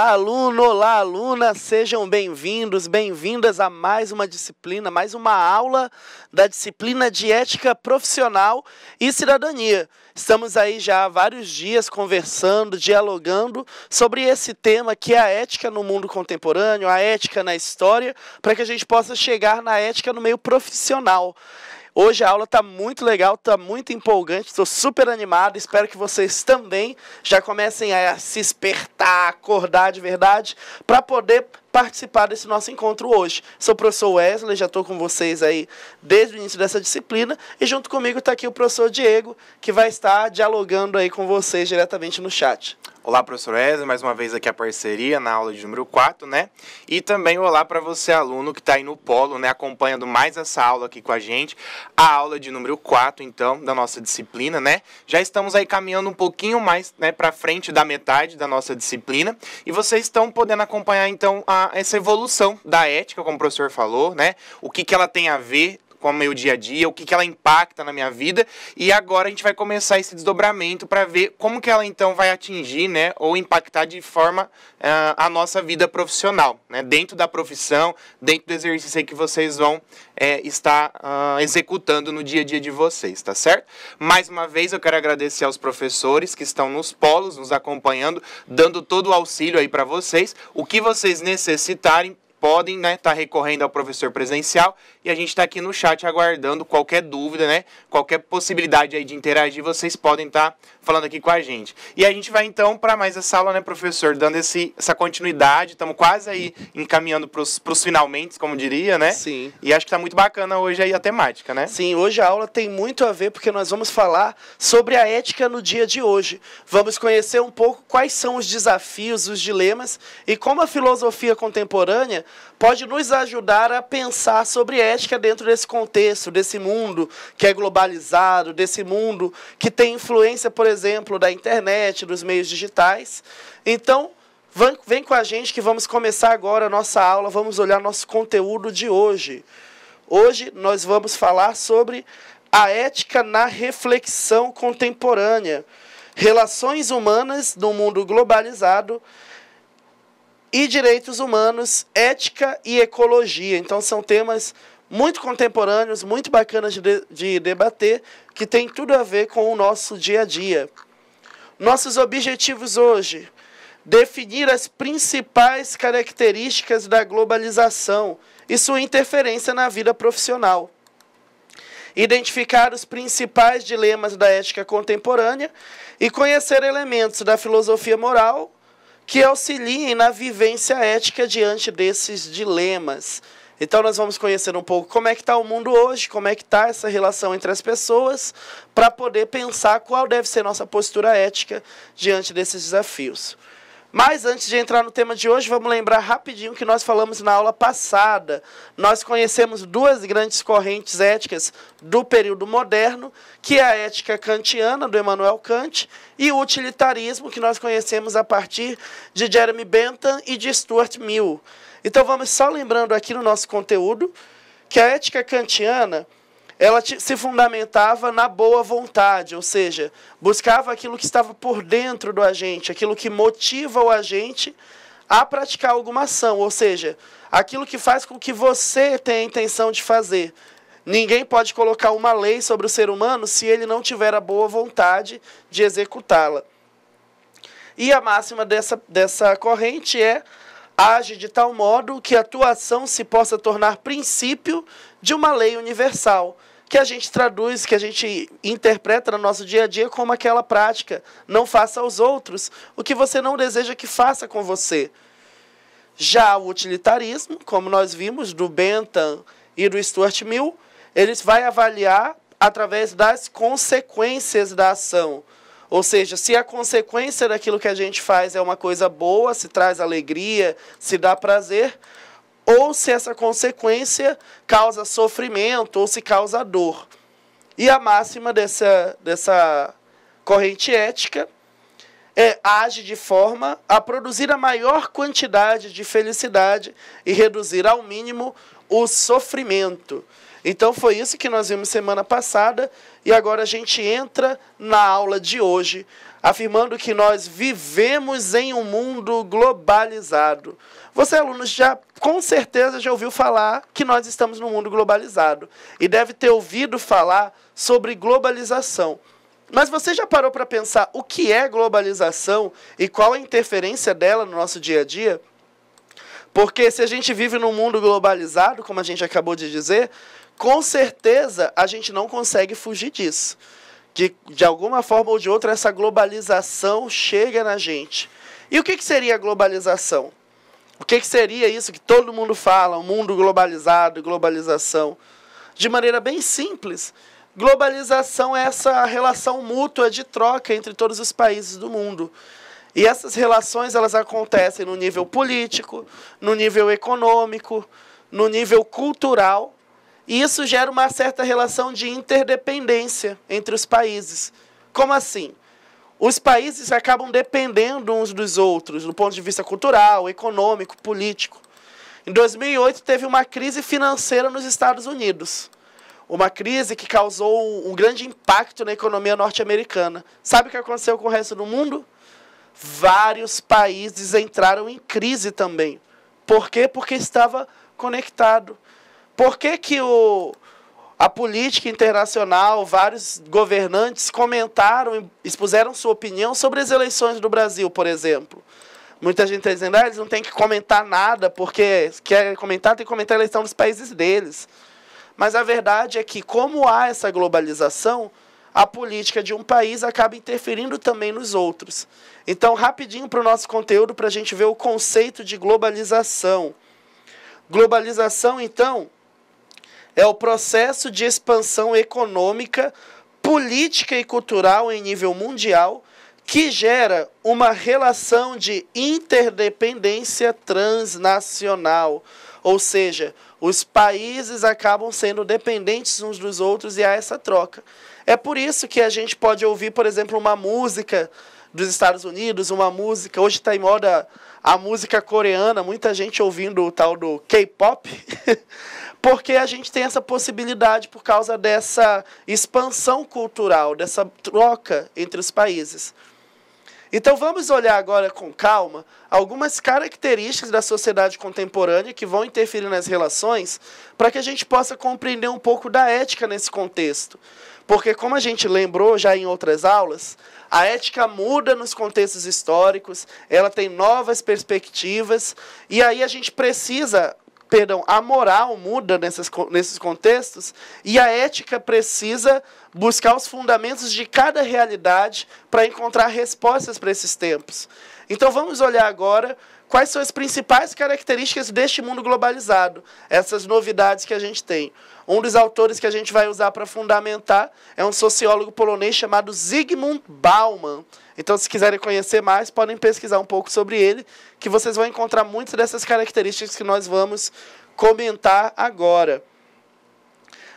Olá, aluno! Olá, aluna! Sejam bem-vindos, bem-vindas a mais uma disciplina, mais uma aula da disciplina de ética profissional e cidadania. Estamos aí já há vários dias conversando, dialogando sobre esse tema que é a ética no mundo contemporâneo, a ética na história, para que a gente possa chegar na ética no meio profissional. Hoje a aula está muito legal, está muito empolgante, estou super animado. Espero que vocês também já comecem a se espertar, acordar de verdade, para poder participar desse nosso encontro hoje. Sou o professor Wesley, já estou com vocês aí desde o início dessa disciplina, e junto comigo está aqui o professor Diego, que vai estar dialogando aí com vocês diretamente no chat. Olá, professor Wesley, mais uma vez aqui a parceria na aula de número 4, né? E também olá para você, aluno que está aí no polo, né? Acompanhando mais essa aula aqui com a gente, a aula de número 4, então, da nossa disciplina, né? Já estamos aí caminhando um pouquinho mais, né, para frente da metade da nossa disciplina, e vocês estão podendo acompanhar, então, a essa evolução da ética, como o professor falou, né? O que, que ela tem a ver com o meu dia a dia, o que, que ela impacta na minha vida. E agora a gente vai começar esse desdobramento para ver como que ela então vai atingir, né, ou impactar de forma uh, a nossa vida profissional, né, dentro da profissão, dentro do exercício que vocês vão é, estar uh, executando no dia a dia de vocês, tá certo? Mais uma vez eu quero agradecer aos professores que estão nos polos, nos acompanhando, dando todo o auxílio aí para vocês. O que vocês necessitarem podem estar né, tá recorrendo ao professor presencial e a gente está aqui no chat aguardando qualquer dúvida, né? Qualquer possibilidade aí de interagir, vocês podem estar tá falando aqui com a gente. E a gente vai então para mais essa aula, né, professor? Dando esse, essa continuidade, estamos quase aí encaminhando para os finalmente, como diria, né? Sim. E acho que está muito bacana hoje aí a temática, né? Sim, hoje a aula tem muito a ver porque nós vamos falar sobre a ética no dia de hoje. Vamos conhecer um pouco quais são os desafios, os dilemas e como a filosofia contemporânea pode nos ajudar a pensar sobre ética dentro desse contexto, desse mundo que é globalizado, desse mundo que tem influência, por exemplo, da internet, dos meios digitais. Então, vem com a gente que vamos começar agora a nossa aula, vamos olhar nosso conteúdo de hoje. Hoje nós vamos falar sobre a ética na reflexão contemporânea, relações humanas no mundo globalizado e direitos humanos, ética e ecologia. Então, são temas muito contemporâneos, muito bacanas de, de, debater, que tem tudo a ver com o nosso dia a dia. Nossos objetivos hoje: definir as principais características da globalização e sua interferência na vida profissional. Identificar os principais dilemas da ética contemporânea e conhecer elementos da filosofia moral que auxiliem na vivência ética diante desses dilemas. Então nós vamos conhecer um pouco como é que está o mundo hoje, como é que está essa relação entre as pessoas, para poder pensar qual deve ser nossa postura ética diante desses desafios. Mas antes de entrar no tema de hoje, vamos lembrar rapidinho que nós falamos na aula passada. Nós conhecemos duas grandes correntes éticas do período moderno, que é a ética kantiana do Emmanuel Kant e o utilitarismo que nós conhecemos a partir de Jeremy Bentham e de Stuart Mill. Então vamos só lembrando aqui no nosso conteúdo que a ética kantiana ela se fundamentava na boa vontade, ou seja, buscava aquilo que estava por dentro do agente, aquilo que motiva o agente a praticar alguma ação, ou seja, aquilo que faz com que você tenha a intenção de fazer. Ninguém pode colocar uma lei sobre o ser humano se ele não tiver a boa vontade de executá-la. E a máxima dessa, dessa corrente é: age de tal modo que a tua ação se possa tornar princípio de uma lei universal que a gente traduz, que a gente interpreta no nosso dia a dia como aquela prática. Não faça aos outros o que você não deseja que faça com você. Já o utilitarismo, como nós vimos do Bentham e do Stuart Mill, eles vai avaliar através das consequências da ação. Ou seja, se a consequência daquilo que a gente faz é uma coisa boa, se traz alegria, se dá prazer, ou se essa consequência causa sofrimento ou se causa dor. E a máxima dessa, dessa corrente ética é, age de forma a produzir a maior quantidade de felicidade e reduzir ao mínimo o sofrimento. Então foi isso que nós vimos semana passada e agora a gente entra na aula de hoje afirmando que nós vivemos em um mundo globalizado. Você, aluno, já com certeza já ouviu falar que nós estamos num mundo globalizado e deve ter ouvido falar sobre globalização. Mas você já parou para pensar o que é globalização e qual a interferência dela no nosso dia a dia? Porque se a gente vive num mundo globalizado, como a gente acabou de dizer, com certeza a gente não consegue fugir disso que de alguma forma ou de outra essa globalização chega na gente. E o que, que seria a globalização? O que, que seria isso que todo mundo fala, o um mundo globalizado, globalização? De maneira bem simples, globalização é essa relação mútua de troca entre todos os países do mundo. E essas relações elas acontecem no nível político, no nível econômico, no nível cultural e isso gera uma certa relação de interdependência entre os países. Como assim? Os países acabam dependendo uns dos outros, do ponto de vista cultural, econômico, político. Em 2008, teve uma crise financeira nos Estados Unidos. Uma crise que causou um grande impacto na economia norte-americana. Sabe o que aconteceu com o resto do mundo? Vários países entraram em crise também. Por quê? Porque estava conectado. Por que, que o, a política internacional, vários governantes comentaram, expuseram sua opinião sobre as eleições do Brasil, por exemplo? Muita gente está dizendo, ah, eles não têm que comentar nada, porque quer comentar, tem que comentar a eleição dos países deles. Mas a verdade é que, como há essa globalização, a política de um país acaba interferindo também nos outros. Então, rapidinho para o nosso conteúdo, para a gente ver o conceito de globalização. Globalização, então, é o processo de expansão econômica, política e cultural em nível mundial que gera uma relação de interdependência transnacional. Ou seja, os países acabam sendo dependentes uns dos outros e há essa troca. É por isso que a gente pode ouvir, por exemplo, uma música dos Estados Unidos, uma música. Hoje está em moda a música coreana, muita gente ouvindo o tal do K-pop. porque a gente tem essa possibilidade por causa dessa expansão cultural, dessa troca entre os países. Então vamos olhar agora com calma algumas características da sociedade contemporânea que vão interferir nas relações, para que a gente possa compreender um pouco da ética nesse contexto. Porque como a gente lembrou já em outras aulas, a ética muda nos contextos históricos, ela tem novas perspectivas, e aí a gente precisa perdão, a moral muda nessas, nesses contextos e a ética precisa buscar os fundamentos de cada realidade para encontrar respostas para esses tempos. Então vamos olhar agora quais são as principais características deste mundo globalizado, essas novidades que a gente tem. Um dos autores que a gente vai usar para fundamentar é um sociólogo polonês chamado Zygmunt Bauman. Então, se quiserem conhecer mais, podem pesquisar um pouco sobre ele, que vocês vão encontrar muitas dessas características que nós vamos comentar agora.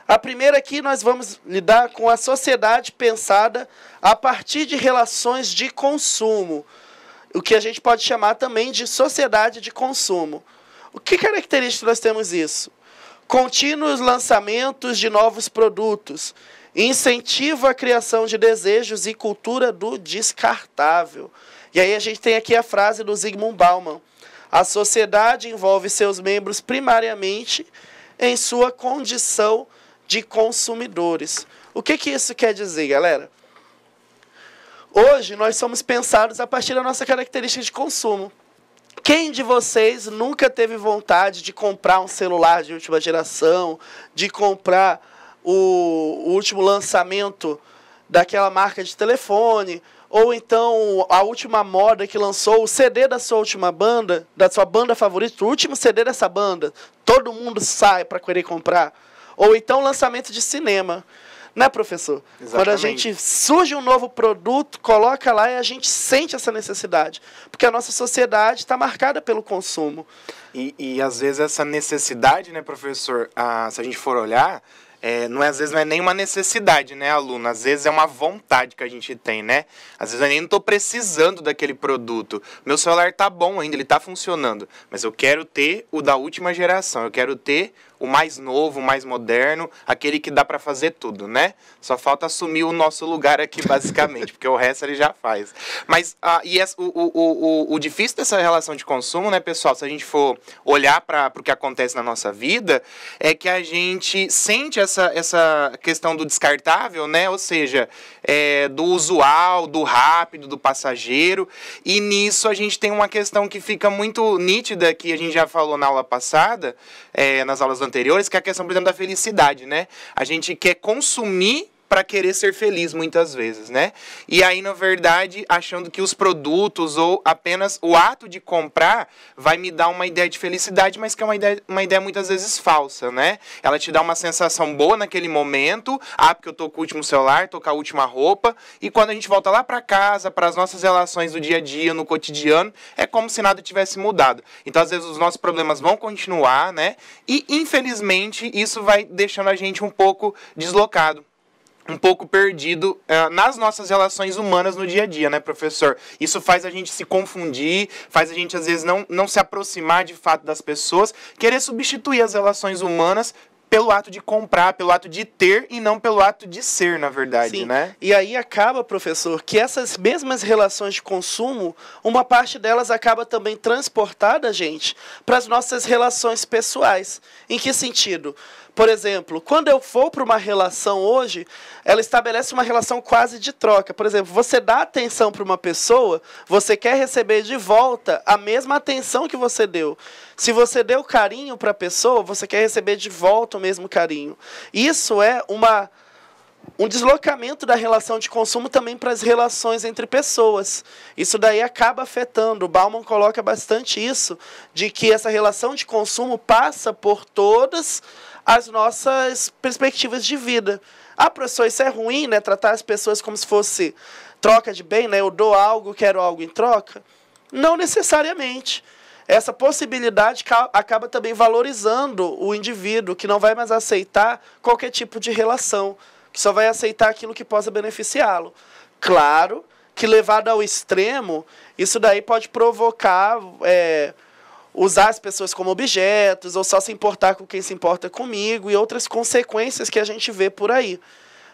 A primeira aqui nós vamos lidar com a sociedade pensada a partir de relações de consumo, o que a gente pode chamar também de sociedade de consumo. O que característica nós temos isso? Contínuos lançamentos de novos produtos, incentiva a criação de desejos e cultura do descartável. E aí a gente tem aqui a frase do Zygmunt Bauman: a sociedade envolve seus membros primariamente em sua condição de consumidores. O que, que isso quer dizer, galera? Hoje nós somos pensados a partir da nossa característica de consumo. Quem de vocês nunca teve vontade de comprar um celular de última geração, de comprar o, o último lançamento daquela marca de telefone, ou então a última moda que lançou, o CD da sua última banda, da sua banda favorita, o último CD dessa banda, todo mundo sai para querer comprar. Ou então lançamento de cinema. Né, professor? Exatamente. Quando a gente surge um novo produto, coloca lá e a gente sente essa necessidade. Porque a nossa sociedade está marcada pelo consumo. E, e às vezes essa necessidade, né, professor, ah, se a gente for olhar, é, não é, às vezes não é nem uma necessidade, né, aluno? Às vezes é uma vontade que a gente tem, né? Às vezes eu nem estou precisando daquele produto. Meu celular tá bom ainda, ele tá funcionando, mas eu quero ter o da última geração, eu quero ter o mais novo, o mais moderno, aquele que dá para fazer tudo, né? Só falta assumir o nosso lugar aqui, basicamente, porque o resto ele já faz. Mas ah, e essa, o, o, o, o difícil dessa relação de consumo, né, pessoal, se a gente for olhar para o que acontece na nossa vida, é que a gente sente essa, essa questão do descartável, né? Ou seja, é, do usual, do rápido, do passageiro. E nisso a gente tem uma questão que fica muito nítida, que a gente já falou na aula passada, é, nas aulas anteriores anteriores, que é a questão, por exemplo, da felicidade, né? A gente quer consumir para querer ser feliz muitas vezes, né? E aí, na verdade, achando que os produtos ou apenas o ato de comprar vai me dar uma ideia de felicidade, mas que é uma ideia, uma ideia muitas vezes falsa, né? Ela te dá uma sensação boa naquele momento, ah, porque eu tô com o último celular, tô com a última roupa, e quando a gente volta lá para casa, para as nossas relações do dia a dia, no cotidiano, é como se nada tivesse mudado. Então, às vezes, os nossos problemas vão continuar, né? E, infelizmente, isso vai deixando a gente um pouco deslocado um pouco perdido uh, nas nossas relações humanas no dia a dia, né, professor? Isso faz a gente se confundir, faz a gente às vezes não, não se aproximar de fato das pessoas, querer substituir as relações humanas pelo ato de comprar, pelo ato de ter e não pelo ato de ser, na verdade, Sim. né? E aí acaba, professor, que essas mesmas relações de consumo, uma parte delas acaba também transportada, gente, para as nossas relações pessoais. Em que sentido? Por exemplo, quando eu for para uma relação hoje, ela estabelece uma relação quase de troca. Por exemplo, você dá atenção para uma pessoa, você quer receber de volta a mesma atenção que você deu. Se você deu carinho para a pessoa, você quer receber de volta o mesmo carinho. Isso é uma um deslocamento da relação de consumo também para as relações entre pessoas. Isso daí acaba afetando. O Bauman coloca bastante isso, de que essa relação de consumo passa por todas as nossas perspectivas de vida. Ah, professor, isso é ruim, né? Tratar as pessoas como se fosse troca de bem, né? Eu dou algo, quero algo em troca. Não necessariamente. Essa possibilidade acaba também valorizando o indivíduo, que não vai mais aceitar qualquer tipo de relação, que só vai aceitar aquilo que possa beneficiá-lo. Claro que levado ao extremo, isso daí pode provocar é, usar as pessoas como objetos, ou só se importar com quem se importa comigo, e outras consequências que a gente vê por aí.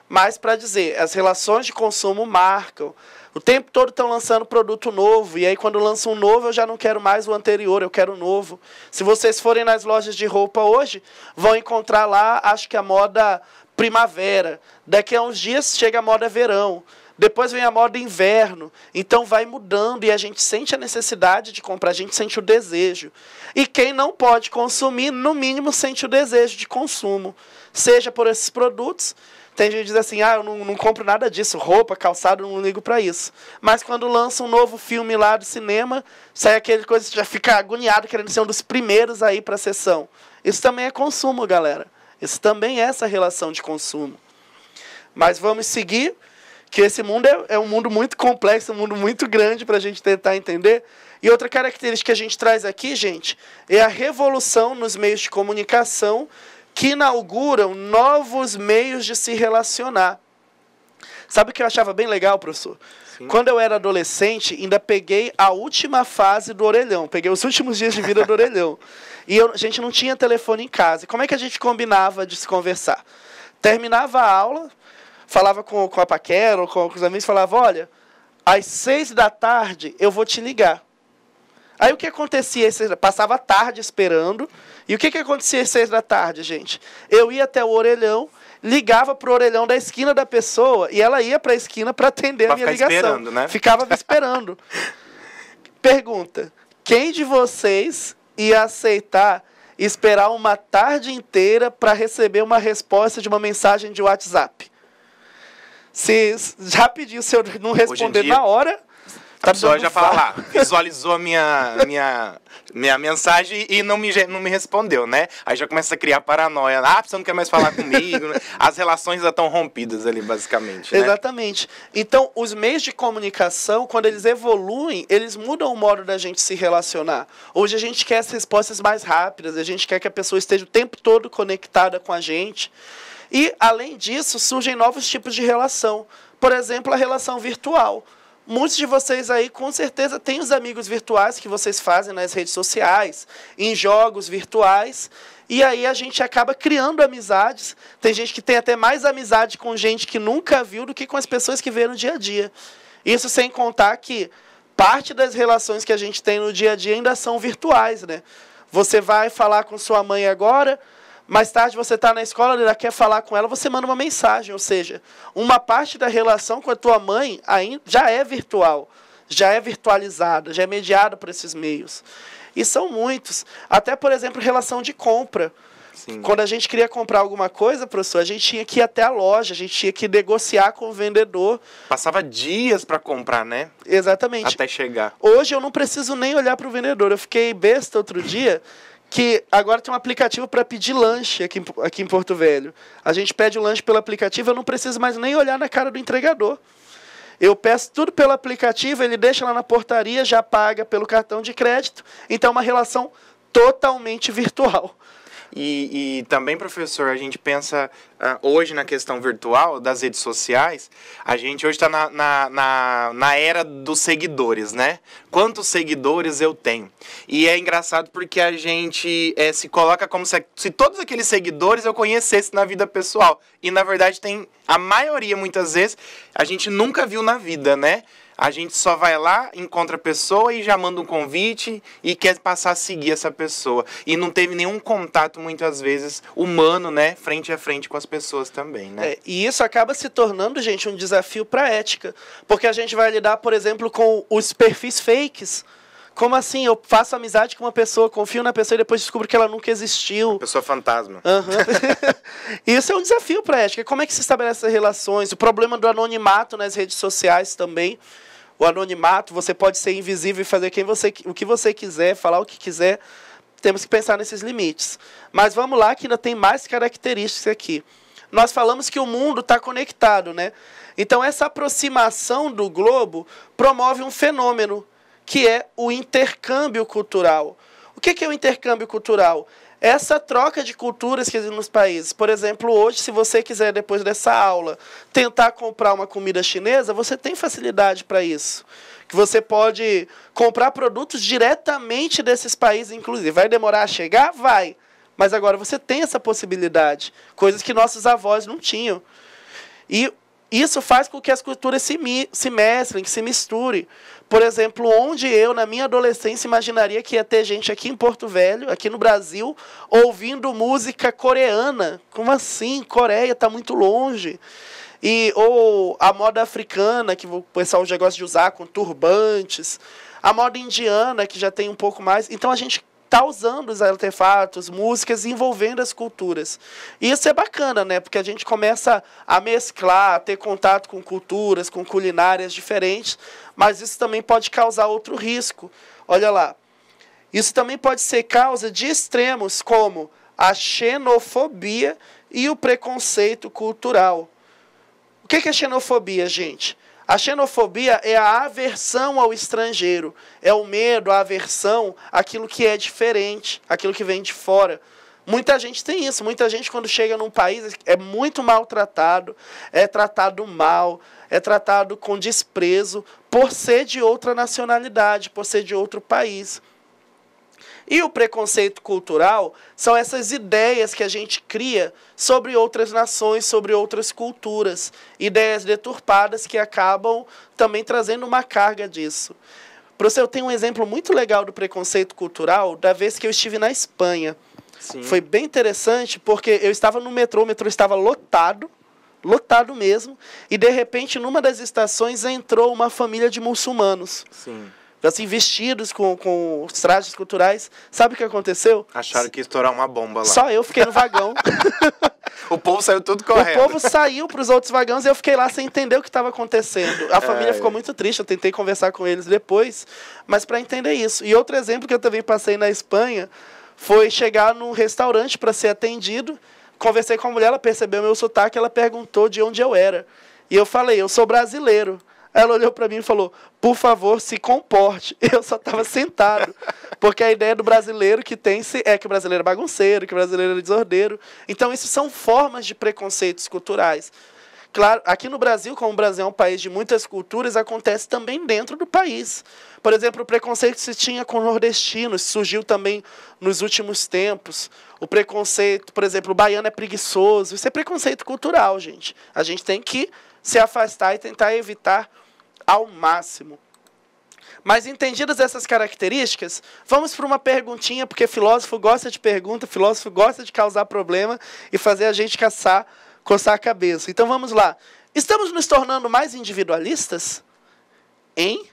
Mas, para dizer, as relações de consumo marcam. O tempo todo estão lançando produto novo, e aí quando lançam um novo, eu já não quero mais o anterior, eu quero o um novo. Se vocês forem nas lojas de roupa hoje, vão encontrar lá, acho que a moda primavera. Daqui a uns dias chega a moda verão. Depois vem a moda inverno. Então vai mudando e a gente sente a necessidade de comprar, a gente sente o desejo. E quem não pode consumir, no mínimo, sente o desejo de consumo. Seja por esses produtos. Tem gente que diz assim: ah, eu não, não compro nada disso, roupa, calçado, não ligo para isso. Mas quando lança um novo filme lá do cinema, sai aquele coisa que já fica agoniado querendo ser um dos primeiros aí para a sessão. Isso também é consumo, galera. Isso também é essa relação de consumo. Mas vamos seguir que esse mundo é, é um mundo muito complexo, um mundo muito grande para a gente tentar entender. E outra característica que a gente traz aqui, gente, é a revolução nos meios de comunicação que inauguram novos meios de se relacionar. Sabe o que eu achava bem legal, professor? Sim. Quando eu era adolescente, ainda peguei a última fase do orelhão. Peguei os últimos dias de vida do orelhão. E eu, a gente não tinha telefone em casa. E como é que a gente combinava de se conversar? Terminava a aula, falava com, com a Paquera, com, com os amigos, falava, olha, às seis da tarde eu vou te ligar. Aí o que acontecia? Passava a tarde esperando. E o que, que acontecia às seis da tarde, gente? Eu ia até o orelhão, ligava pro orelhão da esquina da pessoa e ela ia para a esquina para atender pra a minha ligação. Esperando, né? Ficava me esperando. Pergunta: quem de vocês ia aceitar esperar uma tarde inteira para receber uma resposta de uma mensagem de WhatsApp? Se rapidinho, se eu não responder dia, na hora. Tá a pessoa já fala lá, ah, visualizou minha, minha, minha mensagem e não me, não me respondeu, né? Aí já começa a criar paranoia. Ah, você não quer mais falar comigo. Né? As relações já estão rompidas ali, basicamente. Né? Exatamente. Então, os meios de comunicação, quando eles evoluem, eles mudam o modo da gente se relacionar. Hoje a gente quer as respostas mais rápidas, a gente quer que a pessoa esteja o tempo todo conectada com a gente. E, além disso, surgem novos tipos de relação. Por exemplo, a relação virtual. Muitos de vocês aí, com certeza, têm os amigos virtuais que vocês fazem nas redes sociais, em jogos virtuais. E aí a gente acaba criando amizades. Tem gente que tem até mais amizade com gente que nunca viu do que com as pessoas que vê no dia a dia. Isso sem contar que parte das relações que a gente tem no dia a dia ainda são virtuais, né? Você vai falar com sua mãe agora, mais tarde você está na escola, ela quer falar com ela, você manda uma mensagem. Ou seja, uma parte da relação com a tua mãe já é virtual, já é virtualizada, já é mediada por esses meios. E são muitos. Até, por exemplo, relação de compra. Sim. Quando a gente queria comprar alguma coisa, professor, a gente tinha que ir até a loja, a gente tinha que negociar com o vendedor. Passava dias para comprar, né? Exatamente. Até chegar. Hoje eu não preciso nem olhar para o vendedor. Eu fiquei besta outro dia que agora tem um aplicativo para pedir lanche aqui, aqui em Porto Velho. A gente pede o lanche pelo aplicativo, eu não preciso mais nem olhar na cara do entregador. Eu peço tudo pelo aplicativo, ele deixa lá na portaria, já paga pelo cartão de crédito. Então, é uma relação totalmente virtual. E, e também, professor, a gente pensa ah, hoje na questão virtual das redes sociais, a gente hoje está na, na, na, na, era dos seguidores, né? Quantos seguidores eu tenho? E é engraçado porque a gente é, se coloca como se, se todos aqueles seguidores eu conhecesse na vida pessoal. E na verdade tem a maioria, muitas vezes, a gente nunca viu na vida, né? A gente só vai lá, encontra a pessoa e já manda um convite e quer passar a seguir essa pessoa. E não teve nenhum contato, muitas vezes, humano, né? Frente a frente com as pessoas também, né? É, e isso acaba se tornando, gente, um desafio para a ética. Porque a gente vai lidar, por exemplo, com os perfis fakes. Como assim? Eu faço amizade com uma pessoa, confio na pessoa e depois descubro que ela nunca existiu. Uma pessoa fantasma. Uhum. Isso é um desafio para a ética. Como é que se estabelecem relações? O problema do anonimato nas redes sociais também. O anonimato, você pode ser invisível e fazer quem você, o que você quiser, falar o que quiser. Temos que pensar nesses limites. Mas vamos lá, que ainda tem mais características aqui nós falamos que o mundo está conectado, né? Então, essa aproximação do globo promove um fenômeno, que é o intercâmbio cultural. O que é o intercâmbio cultural? Essa troca de culturas que existe nos países. Por exemplo, hoje, se você quiser, depois dessa aula, tentar comprar uma comida chinesa, você tem facilidade para isso que você pode comprar produtos diretamente desses países, inclusive. Vai demorar a chegar? Vai. Mas agora você tem essa possibilidade, coisas que nossos avós não tinham. E isso faz com que as culturas se, se mesclem, que se misturem. Por exemplo, onde eu, na minha adolescência, imaginaria que ia ter gente aqui em Porto Velho, aqui no Brasil, ouvindo música coreana. Como assim? Coreia está muito longe. E, ou a moda africana, que o pessoal já gosta de usar com turbantes. A moda indiana, que já tem um pouco mais. Então a gente tá usando os artefatos, músicas envolvendo as culturas. E isso é bacana, né? Porque a gente começa a mesclar, a ter contato com culturas, com culinárias diferentes, mas isso também pode causar outro risco. Olha lá. Isso também pode ser causa de extremos como a xenofobia e o preconceito cultural. O que é xenofobia, gente? A xenofobia é a aversão ao estrangeiro, é o medo, a aversão àquilo que é diferente, aquilo que vem de fora. Muita gente tem isso, muita gente quando chega num país é muito maltratado, é tratado mal, é tratado com desprezo por ser de outra nacionalidade, por ser de outro país. E o preconceito cultural são essas ideias que a gente cria sobre outras nações, sobre outras culturas, ideias deturpadas que acabam também trazendo uma carga disso. Professor, eu tenho um exemplo muito legal do preconceito cultural da vez que eu estive na Espanha. Sim. Foi bem interessante porque eu estava no metrô, o metrô estava lotado, lotado mesmo, e de repente numa das estações entrou uma família de muçulmanos. Sim assim, vestidos com, com os trajes culturais. Sabe o que aconteceu? Acharam que ia estourar uma bomba lá. Só eu fiquei no vagão. o povo saiu tudo correndo. O povo saiu para os outros vagões e eu fiquei lá sem entender o que estava acontecendo. A é, família é. ficou muito triste, eu tentei conversar com eles depois, mas para entender isso. E outro exemplo que eu também passei na Espanha foi chegar num restaurante para ser atendido. Conversei com a mulher, ela percebeu meu sotaque, ela perguntou de onde eu era. E eu falei, eu sou brasileiro. Ela olhou para mim e falou: "Por favor, se comporte". Eu só estava sentado, porque a ideia do brasileiro que tem é que o brasileiro é bagunceiro, que o brasileiro é desordeiro. Então, isso são formas de preconceitos culturais. Claro, aqui no Brasil, como o Brasil é um país de muitas culturas, acontece também dentro do país. Por exemplo, o preconceito que se tinha com nordestinos surgiu também nos últimos tempos. O preconceito, por exemplo, o baiano é preguiçoso. Isso é preconceito cultural, gente. A gente tem que se afastar e tentar evitar ao máximo. Mas entendidas essas características, vamos para uma perguntinha, porque filósofo gosta de pergunta, filósofo gosta de causar problema e fazer a gente caçar, coçar a cabeça. Então vamos lá. Estamos nos tornando mais individualistas? Hein?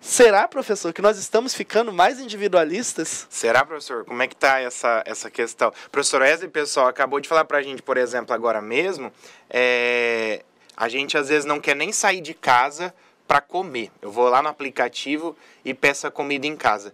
Será, professor, que nós estamos ficando mais individualistas? Será, professor? Como é que tá essa, essa questão? Professor Wesley, pessoal, acabou de falar para a gente, por exemplo, agora mesmo, é, a gente às vezes não quer nem sair de casa para comer. Eu vou lá no aplicativo e peço a comida em casa.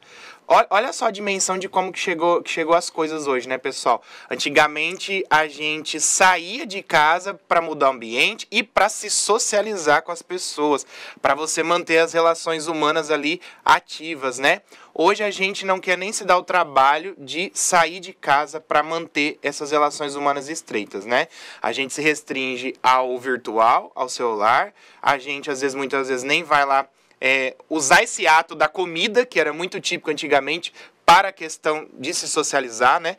Olha só a dimensão de como que chegou, que chegou as coisas hoje, né, pessoal? Antigamente a gente saía de casa para mudar o ambiente e para se socializar com as pessoas, para você manter as relações humanas ali ativas, né? Hoje a gente não quer nem se dar o trabalho de sair de casa para manter essas relações humanas estreitas, né? A gente se restringe ao virtual, ao celular. A gente, às vezes, muitas vezes nem vai lá é, usar esse ato da comida, que era muito típico antigamente, para a questão de se socializar, né?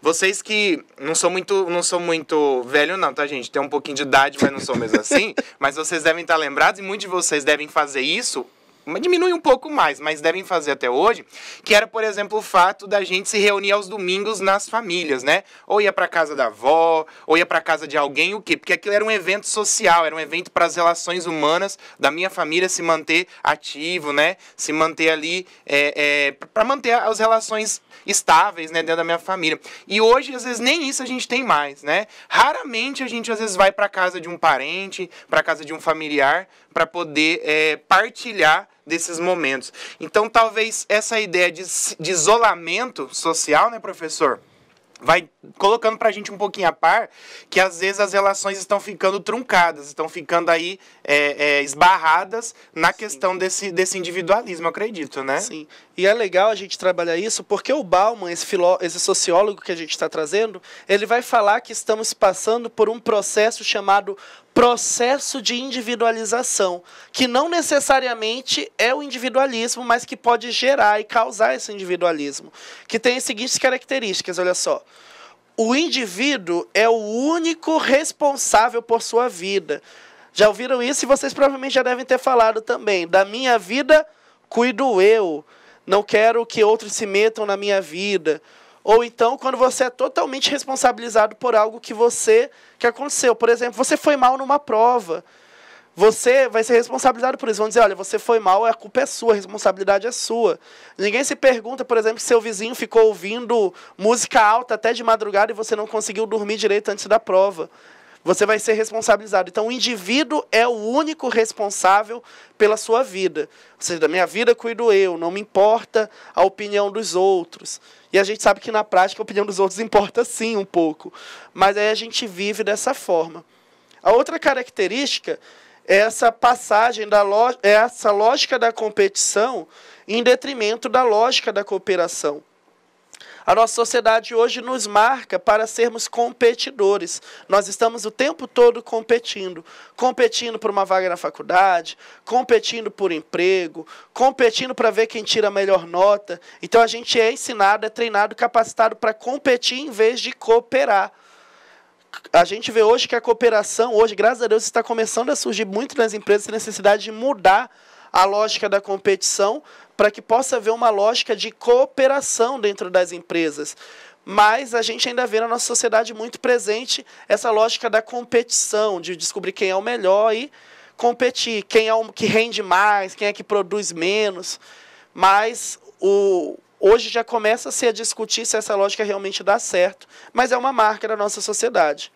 Vocês que não sou muito, não sou muito velho não, tá gente? Tem um pouquinho de idade, mas não sou mesmo assim, mas vocês devem estar tá lembrados e muitos de vocês devem fazer isso diminui um pouco mais, mas devem fazer até hoje, que era, por exemplo, o fato da gente se reunir aos domingos nas famílias, né? Ou ia para casa da avó, ou ia para casa de alguém, o quê? Porque aquilo era um evento social, era um evento para as relações humanas da minha família se manter ativo, né? Se manter ali, é, é, para manter as relações estáveis, né, dentro da minha família. E hoje, às vezes, nem isso a gente tem mais, né? Raramente a gente, às vezes, vai para casa de um parente, para casa de um familiar, para poder é, partilhar desses momentos. Então, talvez essa ideia de, de isolamento social, né, professor? vai colocando para a gente um pouquinho a par que às vezes as relações estão ficando truncadas, estão ficando aí é, é, esbarradas na Sim. questão desse, desse individualismo, acredito, né? Sim. E é legal a gente trabalhar isso porque o Bauman, esse, filó, esse sociólogo que a gente está trazendo, ele vai falar que estamos passando por um processo chamado processo de individualização, que não necessariamente é o individualismo, mas que pode gerar e causar esse individualismo, que tem as seguintes características, olha só. O indivíduo é o único responsável por sua vida. Já ouviram isso e vocês provavelmente já devem ter falado também. Da minha vida cuido eu. Não quero que outros se metam na minha vida. Ou então quando você é totalmente responsabilizado por algo que você que aconteceu. Por exemplo, você foi mal numa prova. Você vai ser responsabilizado por isso. Vão dizer, olha, você foi mal, a culpa é sua, a responsabilidade é sua. Ninguém se pergunta, por exemplo, se seu vizinho ficou ouvindo música alta até de madrugada e você não conseguiu dormir direito antes da prova. Você vai ser responsabilizado. Então, o indivíduo é o único responsável pela sua vida. Ou seja, da minha vida cuido eu, não me importa a opinião dos outros. E a gente sabe que na prática a opinião dos outros importa sim um pouco. Mas aí a gente vive dessa forma. A outra característica é essa passagem da é essa lógica da competição em detrimento da lógica da cooperação. A nossa sociedade hoje nos marca para sermos competidores. Nós estamos o tempo todo competindo. Competindo por uma vaga na faculdade, competindo por emprego, competindo para ver quem tira a melhor nota. Então a gente é ensinado, é treinado, capacitado para competir em vez de cooperar a gente vê hoje que a cooperação, hoje, graças a Deus, está começando a surgir muito nas empresas a necessidade de mudar a lógica da competição para que possa haver uma lógica de cooperação dentro das empresas. Mas a gente ainda vê na nossa sociedade muito presente essa lógica da competição, de descobrir quem é o melhor e competir, quem é o que rende mais, quem é que produz menos. Mas o, hoje já começa -se a discutir se essa lógica realmente dá certo, mas é uma marca da nossa sociedade.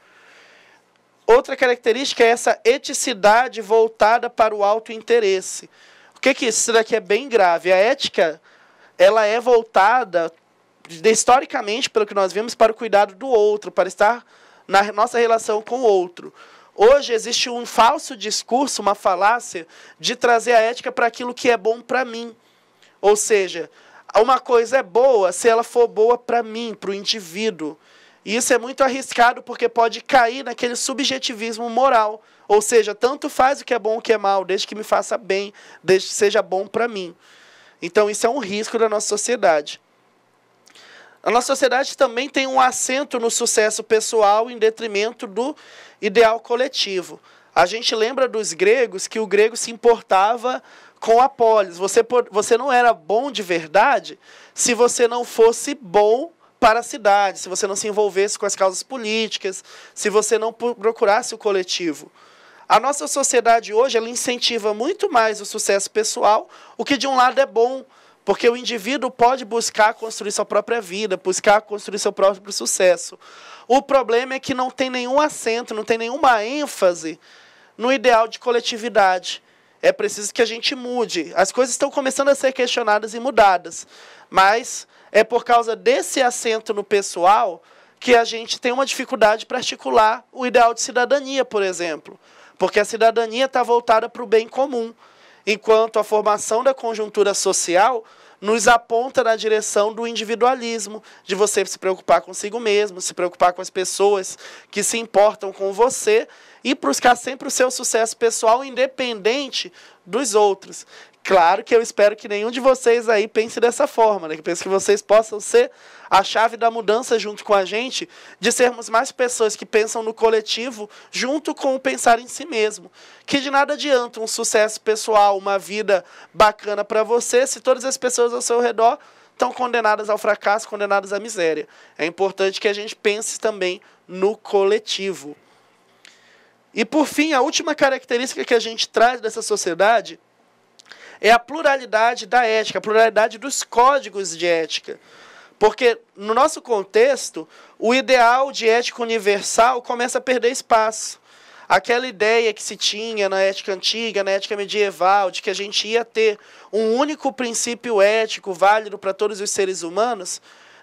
Outra característica é essa eticidade voltada para o alto interesse por que, que isso daqui é bem grave? A ética ela é voltada, historicamente, pelo que nós vimos, para o cuidado do outro, para estar na nossa relação com o outro. Hoje existe um falso discurso, uma falácia, de trazer a ética para aquilo que é bom para mim. Ou seja, uma coisa é boa se ela for boa para mim, para o indivíduo. E isso é muito arriscado porque pode cair naquele subjetivismo moral ou seja, tanto faz o que é bom o que é mal, desde que me faça bem, desde que seja bom para mim. Então isso é um risco da nossa sociedade. A nossa sociedade também tem um assento no sucesso pessoal em detrimento do ideal coletivo. A gente lembra dos gregos que o grego se importava com a polis. Você, você não era bom de verdade se você não fosse bom para a cidade, se você não se envolvesse com as causas políticas, se você não procurasse o coletivo. A nossa sociedade hoje ela incentiva muito mais o sucesso pessoal, o que de um lado é bom, porque o indivíduo pode buscar construir sua própria vida, buscar construir seu próprio sucesso. O problema é que não tem nenhum acento, não tem nenhuma ênfase no ideal de coletividade. É preciso que a gente mude. As coisas estão começando a ser questionadas e mudadas, mas é por causa desse acento no pessoal que a gente tem uma dificuldade para articular o ideal de cidadania, por exemplo. Porque a cidadania está voltada para o bem comum, enquanto a formação da conjuntura social nos aponta na direção do individualismo, de você se preocupar consigo mesmo, se preocupar com as pessoas que se importam com você e buscar sempre o seu sucesso pessoal independente dos outros, Claro que eu espero que nenhum de vocês aí pense dessa forma, né? Que pense que vocês possam ser a chave da mudança junto com a gente, de sermos mais pessoas que pensam no coletivo junto com o pensar em si mesmo. Que de nada adianta um sucesso pessoal, uma vida bacana para você, se todas as pessoas ao seu redor estão condenadas ao fracasso, condenadas à miséria. É importante que a gente pense também no coletivo. E por fim, a última característica que a gente traz dessa sociedade é a pluralidade da ética, a pluralidade dos códigos de ética. Porque, no nosso contexto, o ideal de ética universal começa a perder espaço. Aquela ideia que se tinha na ética antiga, na ética medieval, de que a gente ia ter um único princípio ético válido para todos os seres humanos,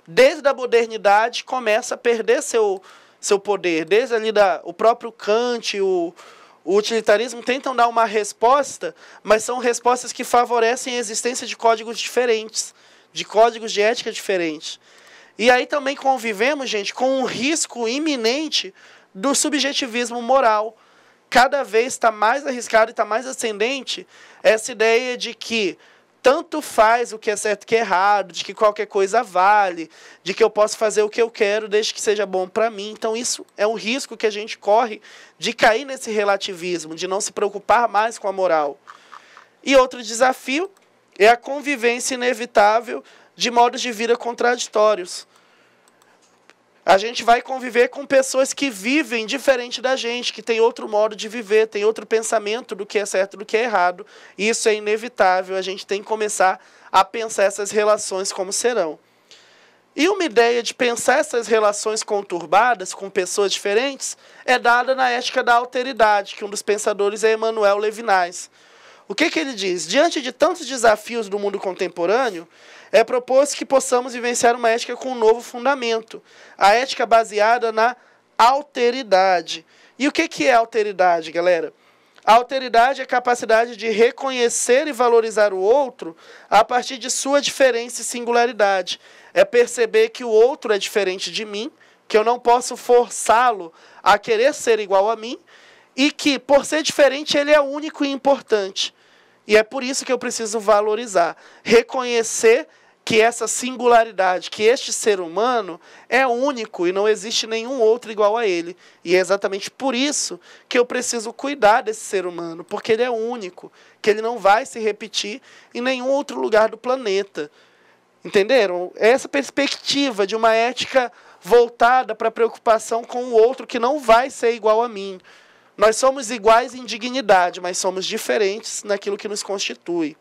desde a modernidade começa a perder seu, seu poder. Desde ali da, o próprio Kant, o, o utilitarismo tentam dar uma resposta, mas são respostas que favorecem a existência de códigos diferentes, de códigos de ética diferentes. E aí também convivemos, gente, com um risco iminente do subjetivismo moral. Cada vez está mais arriscado e está mais ascendente essa ideia de que tanto faz o que é certo e que é errado, de que qualquer coisa vale, de que eu posso fazer o que eu quero desde que seja bom para mim. Então, isso é um risco que a gente corre de cair nesse relativismo, de não se preocupar mais com a moral. E outro desafio é a convivência inevitável de modos de vida contraditórios a gente vai conviver com pessoas que vivem diferente da gente, que tem outro modo de viver, tem outro pensamento do que é certo do que é errado. Isso é inevitável, a gente tem que começar a pensar essas relações como serão. E uma ideia de pensar essas relações conturbadas com pessoas diferentes é dada na ética da alteridade, que um dos pensadores é Emmanuel Levinas. O que, que ele diz? Diante de tantos desafios do mundo contemporâneo, é proposto que possamos vivenciar uma ética com um novo fundamento, a ética baseada na alteridade. E o que, que é alteridade, galera? A alteridade é a capacidade de reconhecer e valorizar o outro a partir de sua diferença e singularidade. É perceber que o outro é diferente de mim, que eu não posso forçá-lo a querer ser igual a mim e que, por ser diferente, ele é único e importante. E é por isso que eu preciso valorizar, reconhecer que essa singularidade, que este ser humano é único e não existe nenhum outro igual a ele. E é exatamente por isso que eu preciso cuidar desse ser humano, porque ele é único, que ele não vai se repetir em nenhum outro lugar do planeta. Entenderam? É essa perspectiva de uma ética voltada para a preocupação com o outro que não vai ser igual a mim. Nós somos iguais em dignidade, mas somos diferentes naquilo que nos constitui.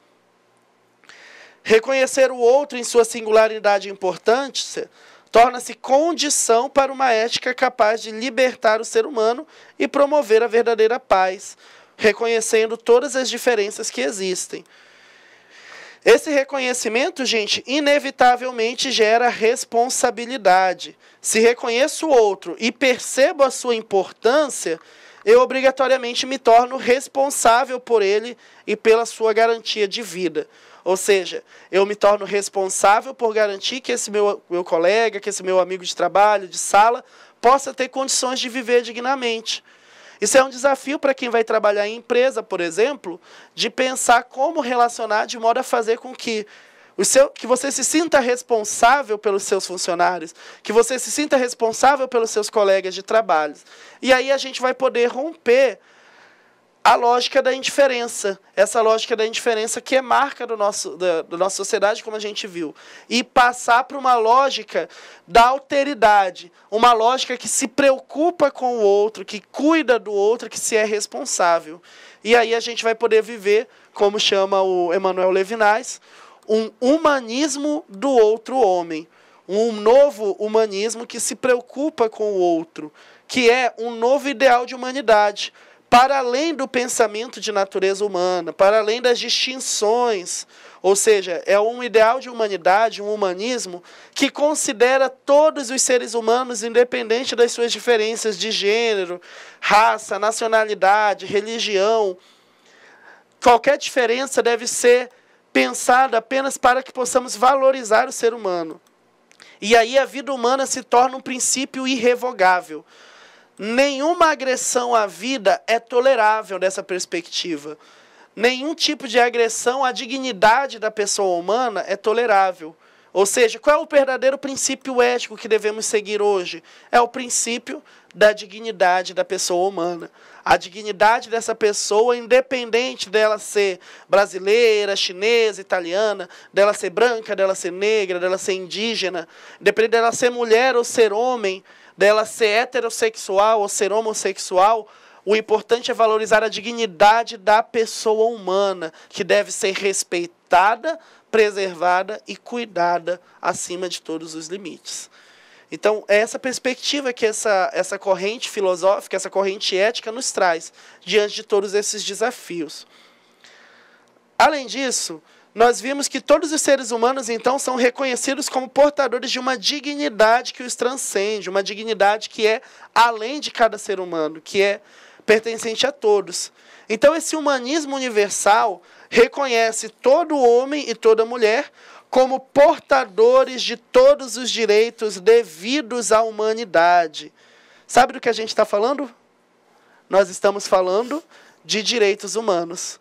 Reconhecer o outro em sua singularidade importante torna-se condição para uma ética capaz de libertar o ser humano e promover a verdadeira paz, reconhecendo todas as diferenças que existem. Esse reconhecimento, gente, inevitavelmente gera responsabilidade. Se reconheço o outro e percebo a sua importância, eu obrigatoriamente me torno responsável por ele e pela sua garantia de vida. Ou seja, eu me torno responsável por garantir que esse meu, meu colega, que esse meu amigo de trabalho, de sala, possa ter condições de viver dignamente. Isso é um desafio para quem vai trabalhar em empresa, por exemplo, de pensar como relacionar de modo a fazer com que o seu, que você se sinta responsável pelos seus funcionários, que você se sinta responsável pelos seus colegas de trabalho. E aí a gente vai poder romper a lógica da indiferença, essa lógica da indiferença que é marca do nosso, da, da nossa sociedade, como a gente viu, e passar para uma lógica da alteridade, uma lógica que se preocupa com o outro, que cuida do outro, que se é responsável. E aí a gente vai poder viver, como chama o Emmanuel Levinas, um humanismo do outro homem, um novo humanismo que se preocupa com o outro, que é um novo ideal de humanidade para além do pensamento de natureza humana, para além das distinções. Ou seja, é um ideal de humanidade, um humanismo, que considera todos os seres humanos, independente das suas diferenças de gênero, raça, nacionalidade, religião. Qualquer diferença deve ser pensada apenas para que possamos valorizar o ser humano. E aí a vida humana se torna um princípio irrevogável. Nenhuma agressão à vida é tolerável nessa perspectiva. Nenhum tipo de agressão à dignidade da pessoa humana é tolerável. Ou seja, qual é o verdadeiro princípio ético que devemos seguir hoje? É o princípio da dignidade da pessoa humana. A dignidade dessa pessoa, independente dela ser brasileira, chinesa, italiana, dela ser branca, dela ser negra, dela ser indígena, independente dela ser mulher ou ser homem, dela ser heterossexual ou ser homossexual, o importante é valorizar a dignidade da pessoa humana, que deve ser respeitada, preservada e cuidada acima de todos os limites. Então, é essa perspectiva que essa, essa corrente filosófica, essa corrente ética nos traz diante de todos esses desafios. Além disso, nós vimos que todos os seres humanos, então, são reconhecidos como portadores de uma dignidade que os transcende, uma dignidade que é além de cada ser humano, que é pertencente a todos. Então, esse humanismo universal reconhece todo homem e toda mulher como portadores de todos os direitos devidos à humanidade. Sabe do que a gente está falando? Nós estamos falando de direitos humanos.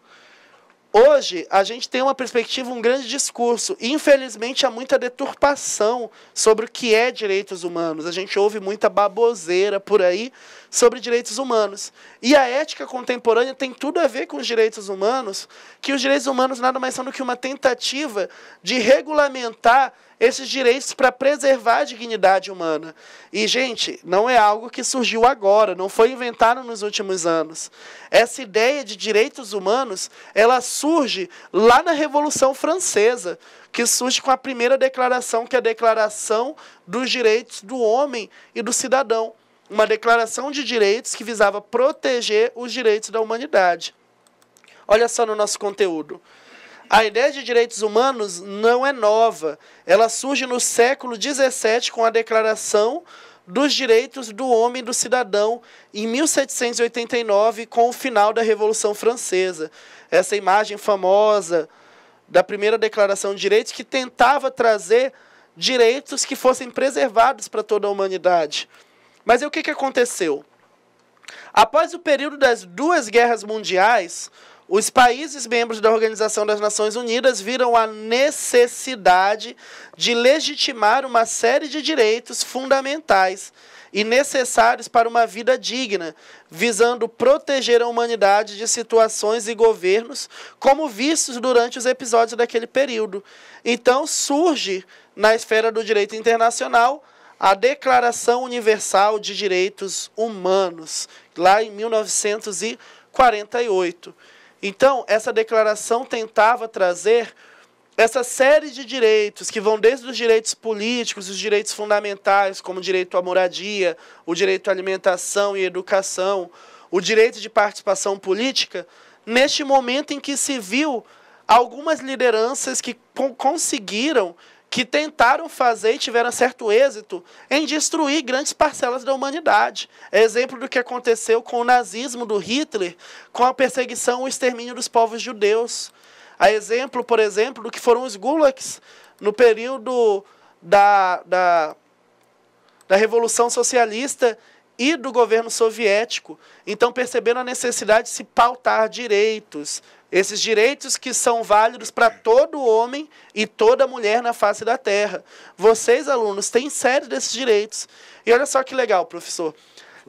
Hoje, a gente tem uma perspectiva, um grande discurso. Infelizmente, há muita deturpação sobre o que é direitos humanos. A gente ouve muita baboseira por aí sobre direitos humanos. E a ética contemporânea tem tudo a ver com os direitos humanos, que os direitos humanos nada mais são do que uma tentativa de regulamentar esses direitos para preservar a dignidade humana. E, gente, não é algo que surgiu agora, não foi inventado nos últimos anos. Essa ideia de direitos humanos, ela surge lá na Revolução Francesa, que surge com a primeira declaração, que é a Declaração dos Direitos do Homem e do Cidadão, uma declaração de direitos que visava proteger os direitos da humanidade. Olha só no nosso conteúdo. A ideia de direitos humanos não é nova. Ela surge no século XVII com a Declaração dos Direitos do Homem e do Cidadão, em 1789, com o final da Revolução Francesa. Essa imagem famosa da primeira Declaração de Direitos que tentava trazer direitos que fossem preservados para toda a humanidade. Mas e o que, que aconteceu? Após o período das duas guerras mundiais, os países membros da Organização das Nações Unidas viram a necessidade de legitimar uma série de direitos fundamentais e necessários para uma vida digna, visando proteger a humanidade de situações e governos como vistos durante os episódios daquele período. Então surge na esfera do direito internacional a Declaração Universal de Direitos Humanos, lá em 1948. Então, essa declaração tentava trazer essa série de direitos que vão desde os direitos políticos, os direitos fundamentais, como o direito à moradia, o direito à alimentação e educação, o direito de participação política, neste momento em que se viu algumas lideranças que conseguiram que tentaram fazer e tiveram certo êxito em destruir grandes parcelas da humanidade. É exemplo do que aconteceu com o nazismo do Hitler, com a perseguição e o extermínio dos povos judeus. a exemplo, por exemplo, do que foram os gulags no período da, da, da Revolução Socialista e do governo soviético. Então perceberam a necessidade de se pautar direitos, esses direitos que são válidos para todo homem e toda mulher na face da terra. Vocês, alunos, têm sério desses direitos. E olha só que legal, professor.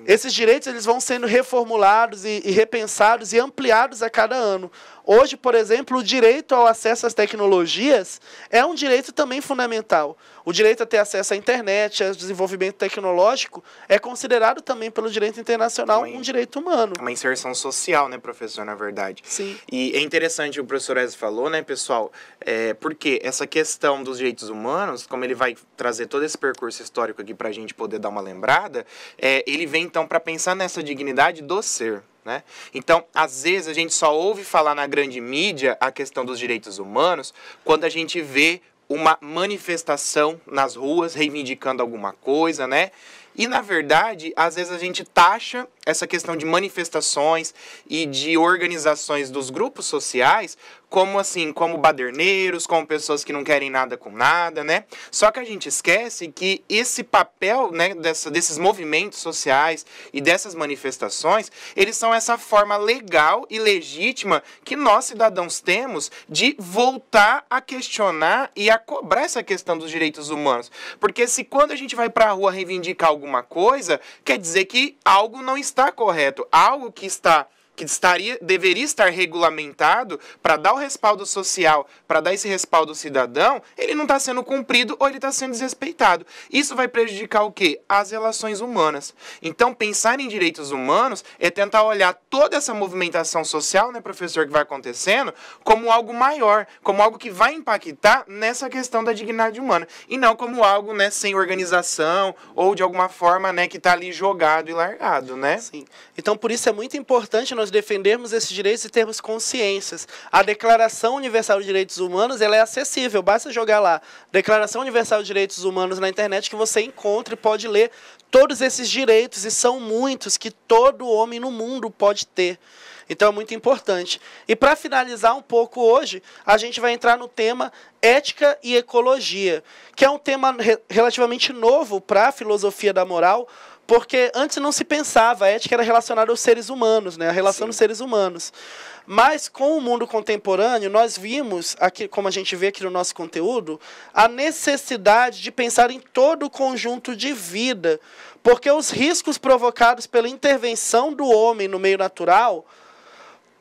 Esses direitos eles vão sendo reformulados e, e repensados e ampliados a cada ano. Hoje, por exemplo, o direito ao acesso às tecnologias é um direito também fundamental. O direito a ter acesso à internet, ao desenvolvimento tecnológico, é considerado também pelo direito internacional um direito humano. Uma inserção social, né, professor, na verdade. Sim. E é interessante o professor Ezio falou, né, pessoal, é, porque essa questão dos direitos humanos, como ele vai trazer todo esse percurso histórico aqui para a gente poder dar uma lembrada, é, ele vem então para pensar nessa dignidade do ser. Né? Então, às vezes, a gente só ouve falar na grande mídia a questão dos direitos humanos quando a gente vê uma manifestação nas ruas reivindicando alguma coisa, né? E na verdade, às vezes a gente taxa essa questão de manifestações e de organizações dos grupos sociais como assim, como baderneiros, como pessoas que não querem nada com nada, né? Só que a gente esquece que esse papel, né, dessa, desses movimentos sociais e dessas manifestações, eles são essa forma legal e legítima que nós cidadãos temos de voltar a questionar e a cobrar essa questão dos direitos humanos. Porque se quando a gente vai para a rua reivindicar alguma coisa, quer dizer que algo não está correto, algo que está que estaria, deveria estar regulamentado para dar o respaldo social, para dar esse respaldo cidadão, ele não está sendo cumprido ou ele está sendo desrespeitado. Isso vai prejudicar o quê? As relações humanas. Então, pensar em direitos humanos é tentar olhar toda essa movimentação social, né, professor, que vai acontecendo, como algo maior, como algo que vai impactar nessa questão da dignidade humana, e não como algo, né, sem organização ou de alguma forma, né, que está ali jogado e largado, né? Sim. Então, por isso é muito importante nós nós defendermos esses direitos e termos consciências. A Declaração Universal de Direitos Humanos ela é acessível, basta jogar lá Declaração Universal de Direitos Humanos na internet que você encontra e pode ler todos esses direitos, e são muitos que todo homem no mundo pode ter. Então é muito importante. E para finalizar um pouco hoje, a gente vai entrar no tema ética e ecologia, que é um tema re relativamente novo para a filosofia da moral, porque antes não se pensava, a ética era relacionada aos seres humanos, né? a relação Sim. dos seres humanos. Mas com o mundo contemporâneo, nós vimos, aqui, como a gente vê aqui no nosso conteúdo, a necessidade de pensar em todo o conjunto de vida. Porque os riscos provocados pela intervenção do homem no meio natural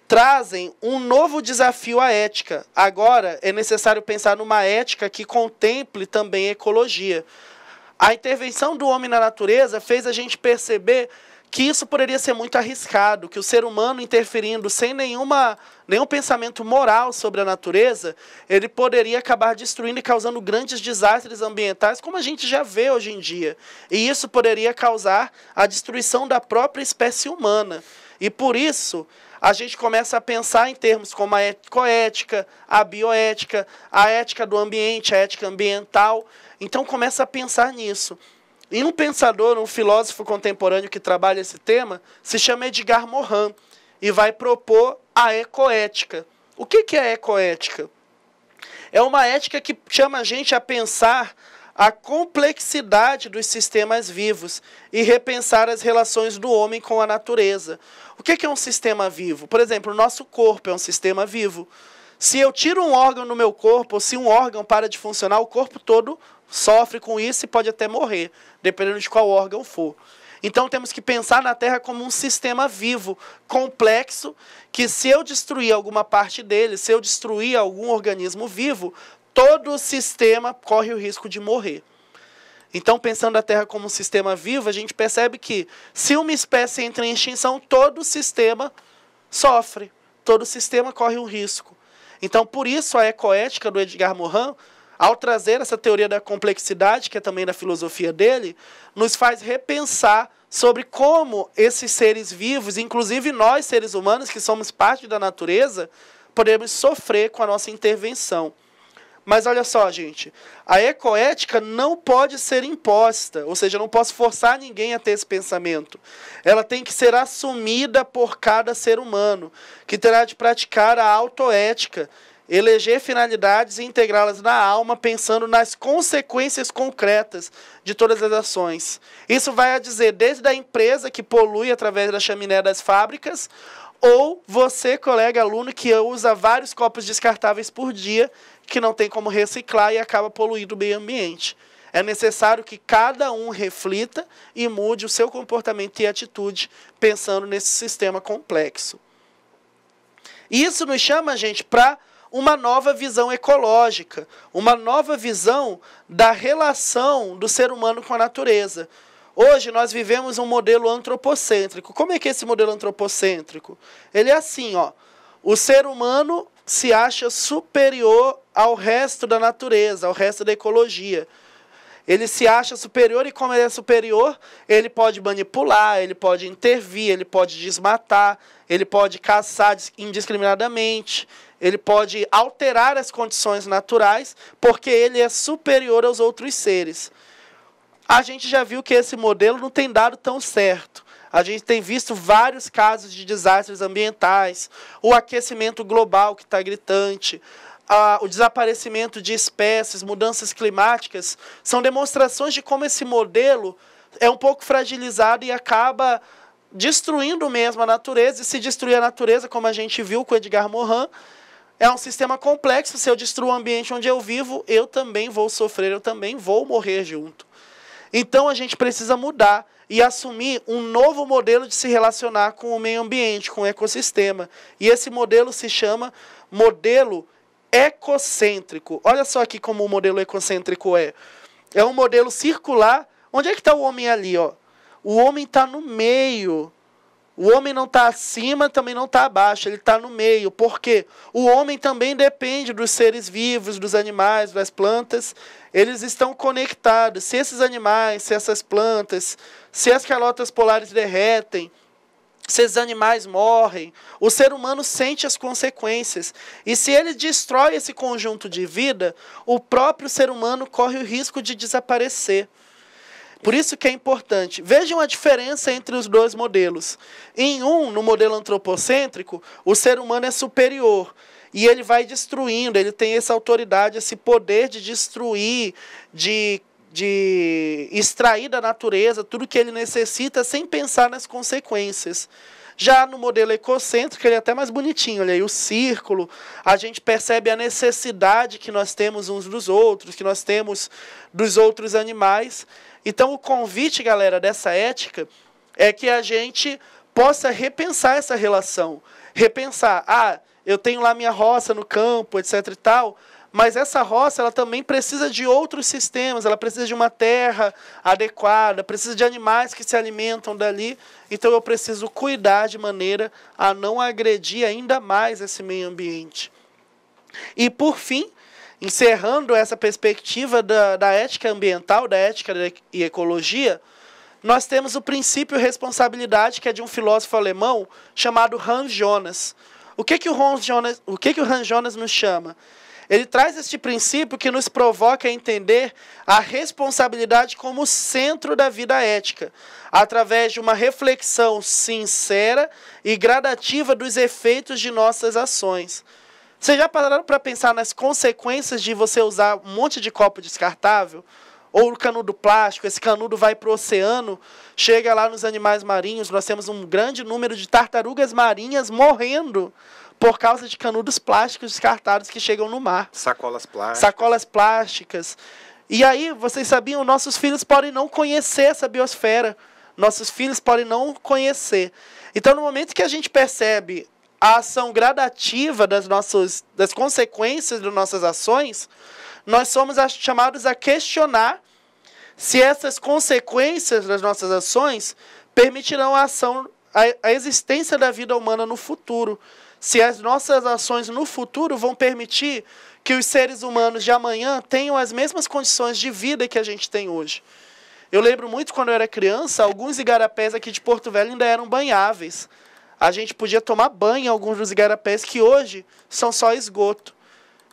trazem um novo desafio à ética. Agora, é necessário pensar numa ética que contemple também a ecologia. A intervenção do homem na natureza fez a gente perceber que isso poderia ser muito arriscado, que o ser humano interferindo sem nenhuma, nenhum pensamento moral sobre a natureza, ele poderia acabar destruindo e causando grandes desastres ambientais, como a gente já vê hoje em dia. E isso poderia causar a destruição da própria espécie humana. E por isso, a gente começa a pensar em termos como a ecoética, é, a bioética, a ética do ambiente, a ética ambiental. Então começa a pensar nisso. E um pensador, um filósofo contemporâneo que trabalha esse tema, se chama Edgar Morin e vai propor a ecoética. O que é a ecoética? É uma ética que chama a gente a pensar a complexidade dos sistemas vivos e repensar as relações do homem com a natureza. O é que é um sistema vivo? Por exemplo, o nosso corpo é um sistema vivo. Se eu tiro um órgão do meu corpo, ou se um órgão para de funcionar, o corpo todo sofre com isso e pode até morrer, dependendo de qual órgão for. Então temos que pensar na Terra como um sistema vivo, complexo, que se eu destruir alguma parte dele, se eu destruir algum organismo vivo, todo o sistema corre o risco de morrer. Então, pensando a Terra como um sistema vivo, a gente percebe que se uma espécie entra em extinção, todo o sistema sofre, todo o sistema corre um risco. Então, por isso, a ecoética do Edgar Morin, ao trazer essa teoria da complexidade, que é também da filosofia dele, nos faz repensar sobre como esses seres vivos, inclusive nós, seres humanos, que somos parte da natureza, podemos sofrer com a nossa intervenção. Mas olha só, gente, a ecoética não pode ser imposta, ou seja, não posso forçar ninguém a ter esse pensamento. Ela tem que ser assumida por cada ser humano, que terá de praticar a autoética, eleger finalidades e integrá-las na alma, pensando nas consequências concretas de todas as ações. Isso vai a dizer desde a empresa que polui através da chaminé das fábricas, ou você, colega aluno, que usa vários copos descartáveis por dia que não tem como reciclar e acaba poluindo o meio ambiente. É necessário que cada um reflita e mude o seu comportamento e atitude pensando nesse sistema complexo. E isso nos chama, gente, para uma nova visão ecológica, uma nova visão da relação do ser humano com a natureza. Hoje nós vivemos um modelo antropocêntrico. Como é que é esse modelo antropocêntrico? Ele é assim, ó. O ser humano se acha superior ao resto da natureza, ao resto da ecologia. Ele se acha superior e, como ele é superior, ele pode manipular, ele pode intervir, ele pode desmatar, ele pode caçar indiscriminadamente, ele pode alterar as condições naturais, porque ele é superior aos outros seres. A gente já viu que esse modelo não tem dado tão certo. A gente tem visto vários casos de desastres ambientais, o aquecimento global que está gritante, a, o desaparecimento de espécies, mudanças climáticas, são demonstrações de como esse modelo é um pouco fragilizado e acaba destruindo mesmo a natureza. E se destruir a natureza, como a gente viu com o Edgar Morin, é um sistema complexo. Se eu destruo o ambiente onde eu vivo, eu também vou sofrer, eu também vou morrer junto. Então a gente precisa mudar e assumir um novo modelo de se relacionar com o meio ambiente, com o ecossistema. E esse modelo se chama modelo ecocêntrico. Olha só aqui como o modelo ecocêntrico é. É um modelo circular. Onde é que está o homem ali? Ó? O homem está no meio. O homem não está acima, também não está abaixo, ele está no meio. Por quê? O homem também depende dos seres vivos, dos animais, das plantas. Eles estão conectados. Se esses animais, se essas plantas, se as calotas polares derretem, se os animais morrem, o ser humano sente as consequências. E se ele destrói esse conjunto de vida, o próprio ser humano corre o risco de desaparecer. Por isso que é importante. Vejam a diferença entre os dois modelos. Em um, no modelo antropocêntrico, o ser humano é superior e ele vai destruindo, ele tem essa autoridade, esse poder de destruir, de de extrair da natureza tudo que ele necessita sem pensar nas consequências. Já no modelo ecocêntrico, ele é até mais bonitinho, olha é aí o círculo, a gente percebe a necessidade que nós temos uns dos outros, que nós temos dos outros animais. Então o convite, galera, dessa ética é que a gente possa repensar essa relação, repensar, ah, eu tenho lá minha roça no campo, etc e tal, mas essa roça ela também precisa de outros sistemas, ela precisa de uma terra adequada, precisa de animais que se alimentam dali. Então eu preciso cuidar de maneira a não agredir ainda mais esse meio ambiente. E por fim, encerrando essa perspectiva da, da ética ambiental, da ética e ecologia, nós temos o princípio responsabilidade que é de um filósofo alemão chamado Hans Jonas. O que que o Hans Jonas, o que que o Hans Jonas nos chama? ele traz este princípio que nos provoca a entender a responsabilidade como centro da vida ética, através de uma reflexão sincera e gradativa dos efeitos de nossas ações. Vocês já pararam para pensar nas consequências de você usar um monte de copo descartável? Ou o canudo plástico, esse canudo vai para o oceano, chega lá nos animais marinhos, nós temos um grande número de tartarugas marinhas morrendo por causa de canudos plásticos descartados que chegam no mar. Sacolas plásticas. Sacolas plásticas. E aí, vocês sabiam, nossos filhos podem não conhecer essa biosfera. Nossos filhos podem não conhecer. Então, no momento que a gente percebe a ação gradativa das, nossas, das consequências das nossas ações, nós somos chamados a questionar se essas consequências das nossas ações permitirão a ação, a, a existência da vida humana no futuro se as nossas ações no futuro vão permitir que os seres humanos de amanhã tenham as mesmas condições de vida que a gente tem hoje. Eu lembro muito quando eu era criança, alguns igarapés aqui de Porto Velho ainda eram banháveis. A gente podia tomar banho em alguns dos igarapés que hoje são só esgoto.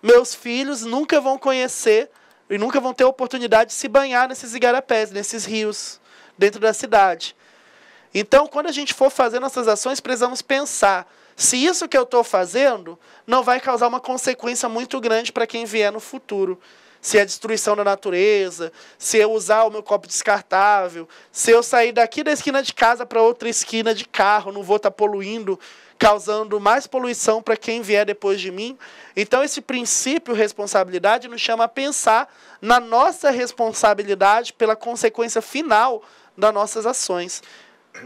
Meus filhos nunca vão conhecer e nunca vão ter a oportunidade de se banhar nesses igarapés, nesses rios dentro da cidade. Então, quando a gente for fazer nossas ações, precisamos pensar se isso que eu estou fazendo não vai causar uma consequência muito grande para quem vier no futuro. Se é destruição da natureza, se eu usar o meu copo descartável, se eu sair daqui da esquina de casa para outra esquina de carro, não vou estar tá poluindo, causando mais poluição para quem vier depois de mim. Então, esse princípio responsabilidade nos chama a pensar na nossa responsabilidade pela consequência final das nossas ações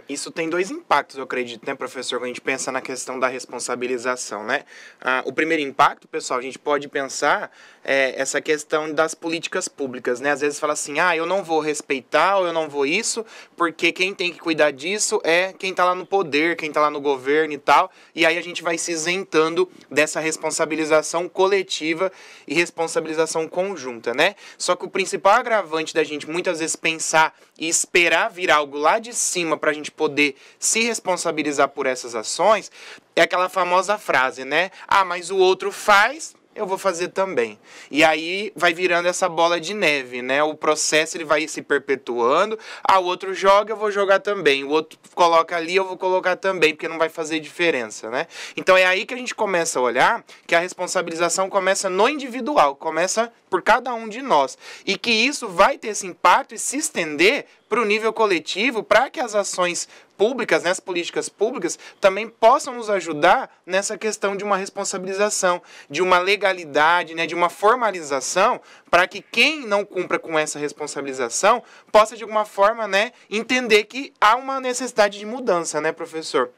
isso tem dois impactos, eu acredito, né, professor, quando a gente pensa na questão da responsabilização, né? Ah, o primeiro impacto, pessoal, a gente pode pensar é, essa questão das políticas públicas, né? Às vezes fala assim, ah, eu não vou respeitar ou eu não vou isso, porque quem tem que cuidar disso é quem está lá no poder, quem está lá no governo e tal. E aí a gente vai se isentando dessa responsabilização coletiva e responsabilização conjunta, né? Só que o principal agravante da gente muitas vezes pensar e esperar vir algo lá de cima para a gente poder se responsabilizar por essas ações é aquela famosa frase, né? Ah, mas o outro faz, eu vou fazer também. E aí vai virando essa bola de neve, né? O processo ele vai se perpetuando. Ah, o outro joga, eu vou jogar também. O outro coloca ali, eu vou colocar também, porque não vai fazer diferença, né? Então é aí que a gente começa a olhar que a responsabilização começa no individual, começa por cada um de nós. E que isso vai ter esse impacto e se estender para o nível coletivo, para que as ações públicas, né, as políticas públicas, também possam nos ajudar nessa questão de uma responsabilização, de uma legalidade, né, de uma formalização, para que quem não cumpra com essa responsabilização possa, de alguma forma, né, entender que há uma necessidade de mudança, né, professor?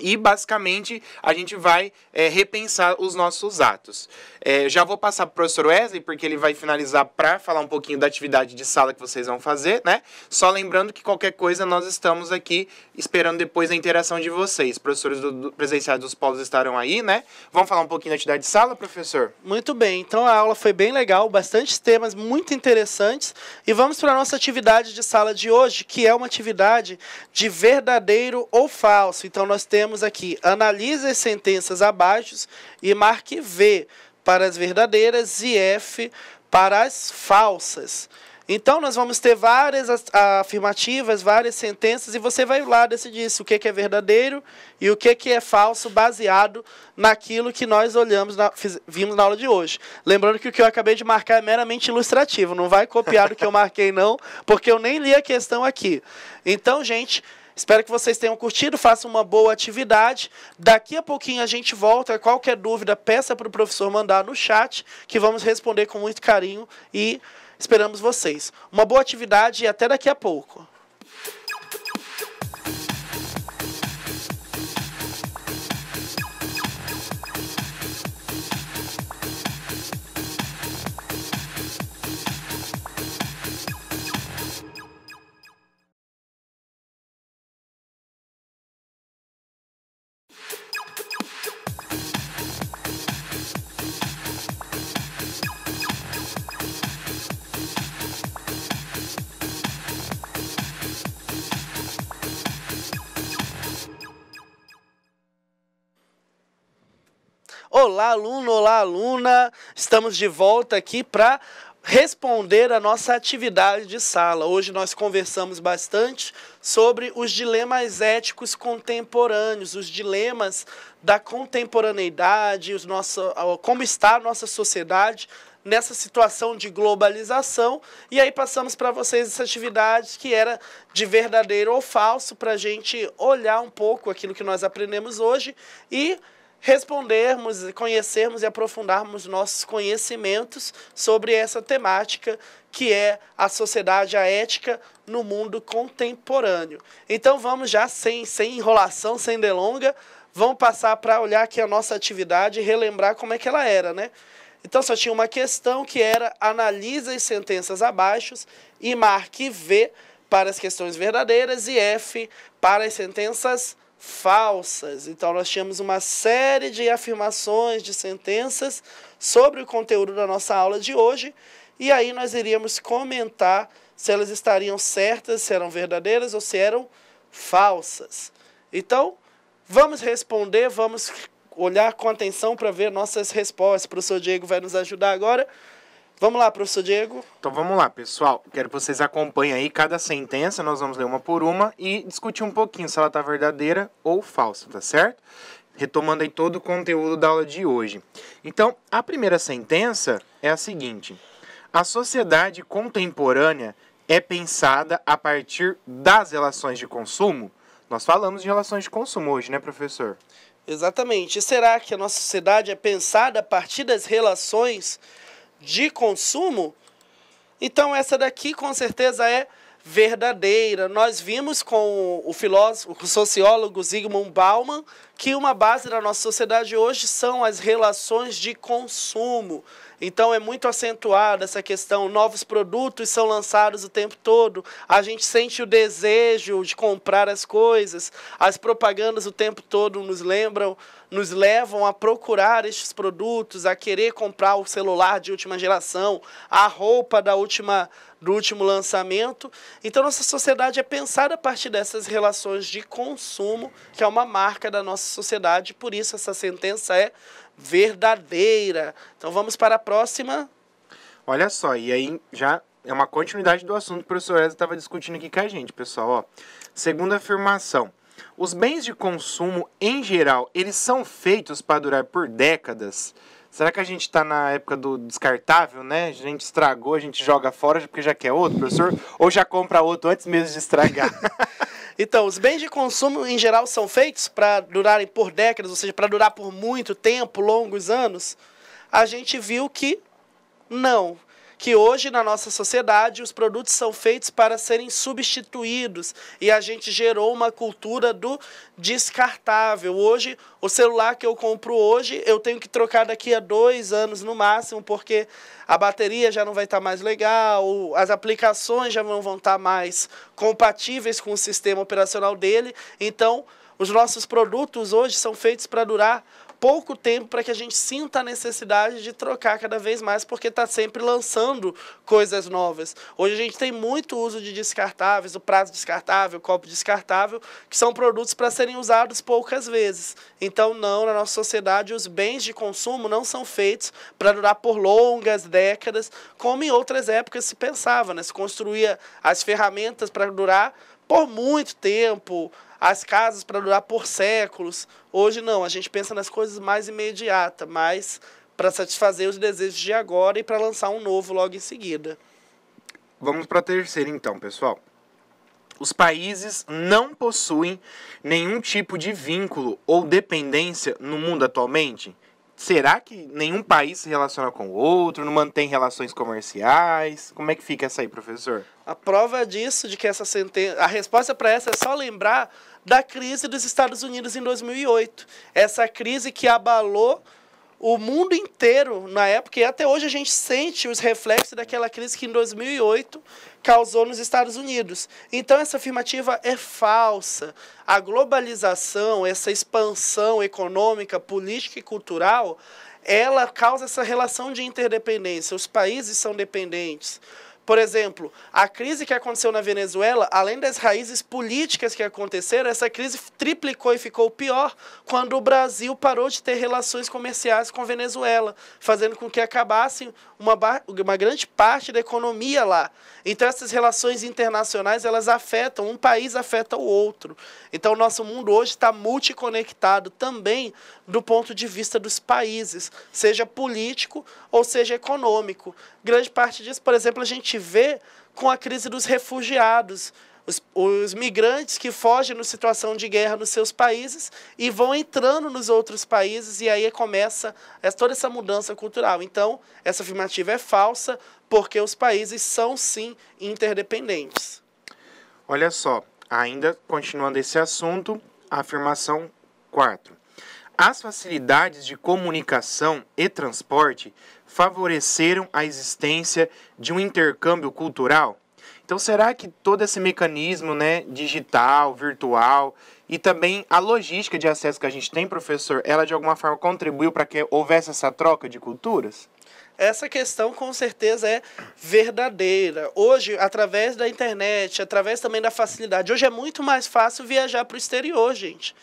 E basicamente a gente vai é, repensar os nossos atos. É, já vou passar para o professor Wesley, porque ele vai finalizar para falar um pouquinho da atividade de sala que vocês vão fazer, né? Só lembrando que qualquer coisa nós estamos aqui esperando depois a interação de vocês. Professores do, do, presenciais dos polos estarão aí, né? Vamos falar um pouquinho da atividade de sala, professor? Muito bem, então a aula foi bem legal, bastantes temas muito interessantes. E vamos para a nossa atividade de sala de hoje, que é uma atividade de verdadeiro ou falso. Então nós temos temos aqui, analise as sentenças abaixo e marque V para as verdadeiras e F para as falsas. Então, nós vamos ter várias afirmativas, várias sentenças, e você vai lá decidir o que é verdadeiro e o que é falso, baseado naquilo que nós olhamos, na, vimos na aula de hoje. Lembrando que o que eu acabei de marcar é meramente ilustrativo, não vai copiar do que eu marquei, não, porque eu nem li a questão aqui. Então, gente, Espero que vocês tenham curtido, façam uma boa atividade. Daqui a pouquinho a gente volta. Qualquer dúvida, peça para o professor mandar no chat, que vamos responder com muito carinho e esperamos vocês. Uma boa atividade e até daqui a pouco. Olá, aluno, olá, aluna. Estamos de volta aqui para responder a nossa atividade de sala. Hoje nós conversamos bastante sobre os dilemas éticos contemporâneos, os dilemas da contemporaneidade, os nosso, como está a nossa sociedade nessa situação de globalização. E aí passamos para vocês essa atividade que era de verdadeiro ou falso, para a gente olhar um pouco aquilo que nós aprendemos hoje e respondermos, conhecermos e aprofundarmos nossos conhecimentos sobre essa temática que é a sociedade, a ética no mundo contemporâneo. Então vamos já sem, sem enrolação, sem delonga, vamos passar para olhar aqui a nossa atividade e relembrar como é que ela era, né? Então só tinha uma questão que era analisa as sentenças abaixo e marque V para as questões verdadeiras e F para as sentenças falsas. Então, nós tínhamos uma série de afirmações, de sentenças sobre o conteúdo da nossa aula de hoje, e aí nós iríamos comentar se elas estariam certas, se eram verdadeiras ou se eram falsas. Então, vamos responder, vamos olhar com atenção para ver nossas respostas. O professor Diego vai nos ajudar agora. Vamos lá, professor Diego. Então vamos lá, pessoal. Quero que vocês acompanhem aí cada sentença, nós vamos ler uma por uma e discutir um pouquinho se ela está verdadeira ou falsa, tá certo? Retomando aí todo o conteúdo da aula de hoje. Então, a primeira sentença é a seguinte: A sociedade contemporânea é pensada a partir das relações de consumo? Nós falamos de relações de consumo hoje, né, professor? Exatamente. E será que a nossa sociedade é pensada a partir das relações de consumo, então essa daqui com certeza é verdadeira. Nós vimos com o filósofo, o sociólogo Sigmund Bauman, que uma base da nossa sociedade hoje são as relações de consumo. Então é muito acentuada essa questão, novos produtos são lançados o tempo todo, a gente sente o desejo de comprar as coisas, as propagandas o tempo todo nos lembram, nos levam a procurar estes produtos, a querer comprar o celular de última geração, a roupa da última do último lançamento. Então nossa sociedade é pensada a partir dessas relações de consumo, que é uma marca da nossa nossa sociedade, por isso essa sentença é verdadeira. Então vamos para a próxima. Olha só, e aí já é uma continuidade do assunto que o professor Ezra estava discutindo aqui com a gente, pessoal. Ó, segunda afirmação. Os bens de consumo, em geral, eles são feitos para durar por décadas. Será que a gente está na época do descartável, né? A gente estragou, a gente joga fora porque já quer outro, professor? Ou já compra outro antes mesmo de estragar? Então, os bens de consumo em geral são feitos para durarem por décadas, ou seja, para durar por muito tempo, longos anos. A gente viu que não que hoje na nossa sociedade os produtos são feitos para serem substituídos e a gente gerou uma cultura do descartável. Hoje, o celular que eu compro hoje, eu tenho que trocar daqui a dois anos no máximo, porque a bateria já não vai estar mais legal, as aplicações já não vão estar mais compatíveis com o sistema operacional dele. Então, os nossos produtos hoje são feitos para durar pouco tempo para que a gente sinta a necessidade de trocar cada vez mais, porque está sempre lançando coisas novas. Hoje a gente tem muito uso de descartáveis, o prato descartável, o copo descartável, que são produtos para serem usados poucas vezes. Então, não, na nossa sociedade, os bens de consumo não são feitos para durar por longas décadas, como em outras épocas se pensava, né? se construía as ferramentas para durar por muito tempo, as casas para durar por séculos. Hoje não, a gente pensa nas coisas mais imediatas, mais para satisfazer os desejos de agora e para lançar um novo logo em seguida. Vamos para a terceira então, pessoal. Os países não possuem nenhum tipo de vínculo ou dependência no mundo atualmente. Será que nenhum país se relaciona com o outro, não mantém relações comerciais? Como é que fica essa aí, professor? A prova disso, de que essa sentença. A resposta para essa é só lembrar da crise dos Estados Unidos em 2008. Essa crise que abalou o mundo inteiro na época, e até hoje a gente sente os reflexos daquela crise que em 2008 causou nos Estados Unidos. Então, essa afirmativa é falsa. A globalização, essa expansão econômica, política e cultural, ela causa essa relação de interdependência. Os países são dependentes. Por exemplo, a crise que aconteceu na Venezuela, além das raízes políticas que aconteceram, essa crise triplicou e ficou pior quando o Brasil parou de ter relações comerciais com a Venezuela, fazendo com que acabasse uma, uma grande parte da economia lá. Então essas relações internacionais elas afetam, um país afeta o outro. Então o nosso mundo hoje está multiconectado também do ponto de vista dos países, seja político ou seja econômico. Grande parte disso, por exemplo, a gente vê com a crise dos refugiados os, os, migrantes que fogem na situação de guerra nos seus países e vão entrando nos outros países e aí começa essa, é toda essa mudança cultural. Então, essa afirmativa é falsa porque os países são sim interdependentes. Olha só, ainda continuando esse assunto, a afirmação 4. As facilidades de comunicação e transporte favoreceram a existência de um intercâmbio cultural então, será que todo esse mecanismo né, digital, virtual e também a logística de acesso que a gente tem, professor, ela de alguma forma contribuiu para que houvesse essa troca de culturas? Essa questão com certeza é verdadeira. Hoje, através da internet, através também da facilidade, hoje é muito mais fácil viajar para o exterior, gente.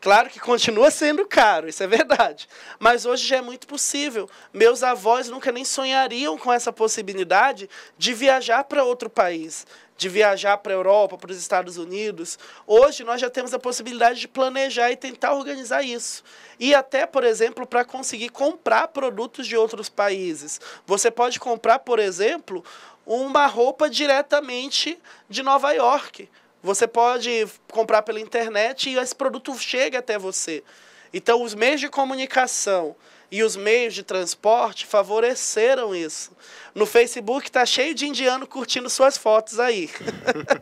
Claro que continua sendo caro, isso é verdade. Mas hoje já é muito possível. Meus avós nunca nem sonhariam com essa possibilidade de viajar para outro país, de viajar para a Europa, para os Estados Unidos. Hoje nós já temos a possibilidade de planejar e tentar organizar isso. E até, por exemplo, para conseguir comprar produtos de outros países. Você pode comprar, por exemplo, uma roupa diretamente de Nova York. Você pode comprar pela internet e esse produto chega até você. Então, os meios de comunicação e os meios de transporte favoreceram isso. No Facebook está cheio de indiano curtindo suas fotos aí.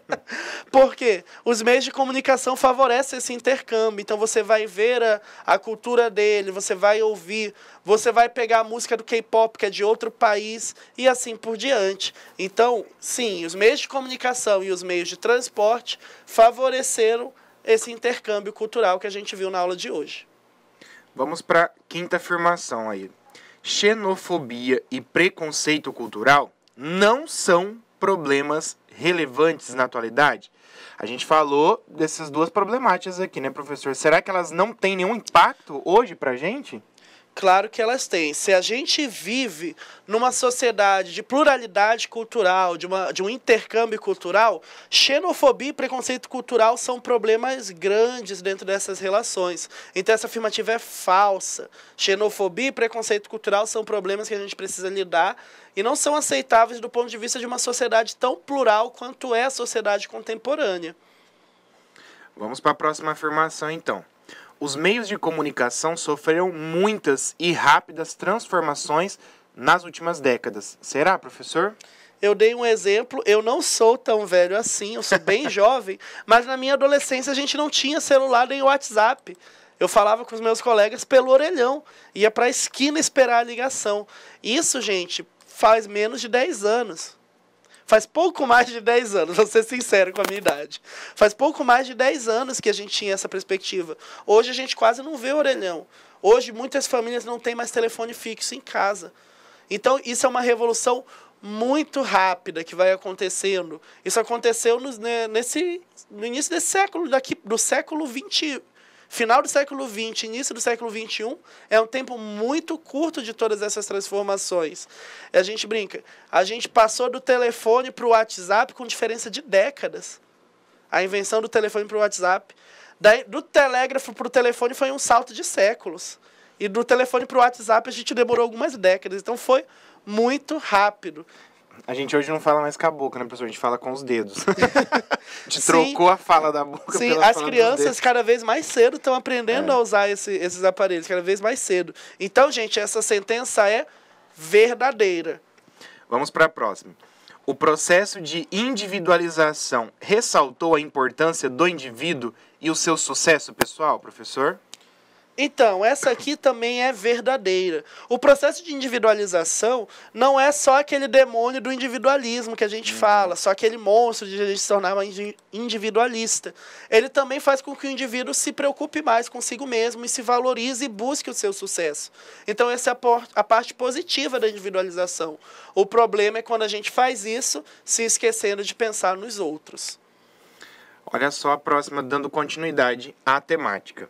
Por quê? Os meios de comunicação favorecem esse intercâmbio. Então você vai ver a, a cultura dele, você vai ouvir, você vai pegar a música do K-pop, que é de outro país, e assim por diante. Então, sim, os meios de comunicação e os meios de transporte favoreceram esse intercâmbio cultural que a gente viu na aula de hoje. Vamos para a quinta afirmação aí. Xenofobia e preconceito cultural não são problemas relevantes na atualidade? A gente falou dessas duas problemáticas aqui, né, professor? Será que elas não têm nenhum impacto hoje para a gente? Claro que elas têm. Se a gente vive numa sociedade de pluralidade cultural, de, uma, de um intercâmbio cultural, xenofobia e preconceito cultural são problemas grandes dentro dessas relações. Então, essa afirmativa é falsa. Xenofobia e preconceito cultural são problemas que a gente precisa lidar e não são aceitáveis do ponto de vista de uma sociedade tão plural quanto é a sociedade contemporânea. Vamos para a próxima afirmação, então os meios de comunicação sofreram muitas e rápidas transformações nas últimas décadas. Será, professor? Eu dei um exemplo, eu não sou tão velho assim, eu sou bem jovem, mas na minha adolescência a gente não tinha celular nem WhatsApp. Eu falava com os meus colegas pelo orelhão, ia para a esquina esperar a ligação. Isso, gente, faz menos de 10 anos. Faz pouco mais de 10 anos, vou ser sincero com a minha idade. Faz pouco mais de 10 anos que a gente tinha essa perspectiva. Hoje a gente quase não vê orelhão. Hoje muitas famílias não têm mais telefone fixo em casa. Então isso é uma revolução muito rápida que vai acontecendo. Isso aconteceu no, né, nesse, no início desse século, daqui, do século 20, Final do século XX, início do século XXI, é um tempo muito curto de todas essas transformações. A gente brinca, a gente passou do telefone para o WhatsApp com diferença de décadas. A invenção do telefone para o WhatsApp. Daí, do telégrafo para o telefone foi um salto de séculos. E do telefone para o WhatsApp a gente demorou algumas décadas. Então foi muito rápido. A gente hoje não fala mais com a boca, né, pessoal? A gente fala com os dedos. a gente Sim. trocou a fala da boca Sim, as crianças cada vez mais cedo estão aprendendo é. a usar esse, esses aparelhos, cada vez mais cedo. Então, gente, essa sentença é verdadeira. Vamos para a próxima. O processo de individualização ressaltou a importância do indivíduo e o seu sucesso pessoal, professor? Então, essa aqui também é verdadeira. O processo de individualização não é só aquele demônio do individualismo que a gente uhum. fala, só aquele monstro de a gente se tornar mais individualista. Ele também faz com que o indivíduo se preocupe mais consigo mesmo e se valorize e busque o seu sucesso. Então, essa é a, parte positiva da individualização. O problema é quando a gente faz isso se esquecendo de pensar nos outros. Olha só a próxima, dando continuidade à temática.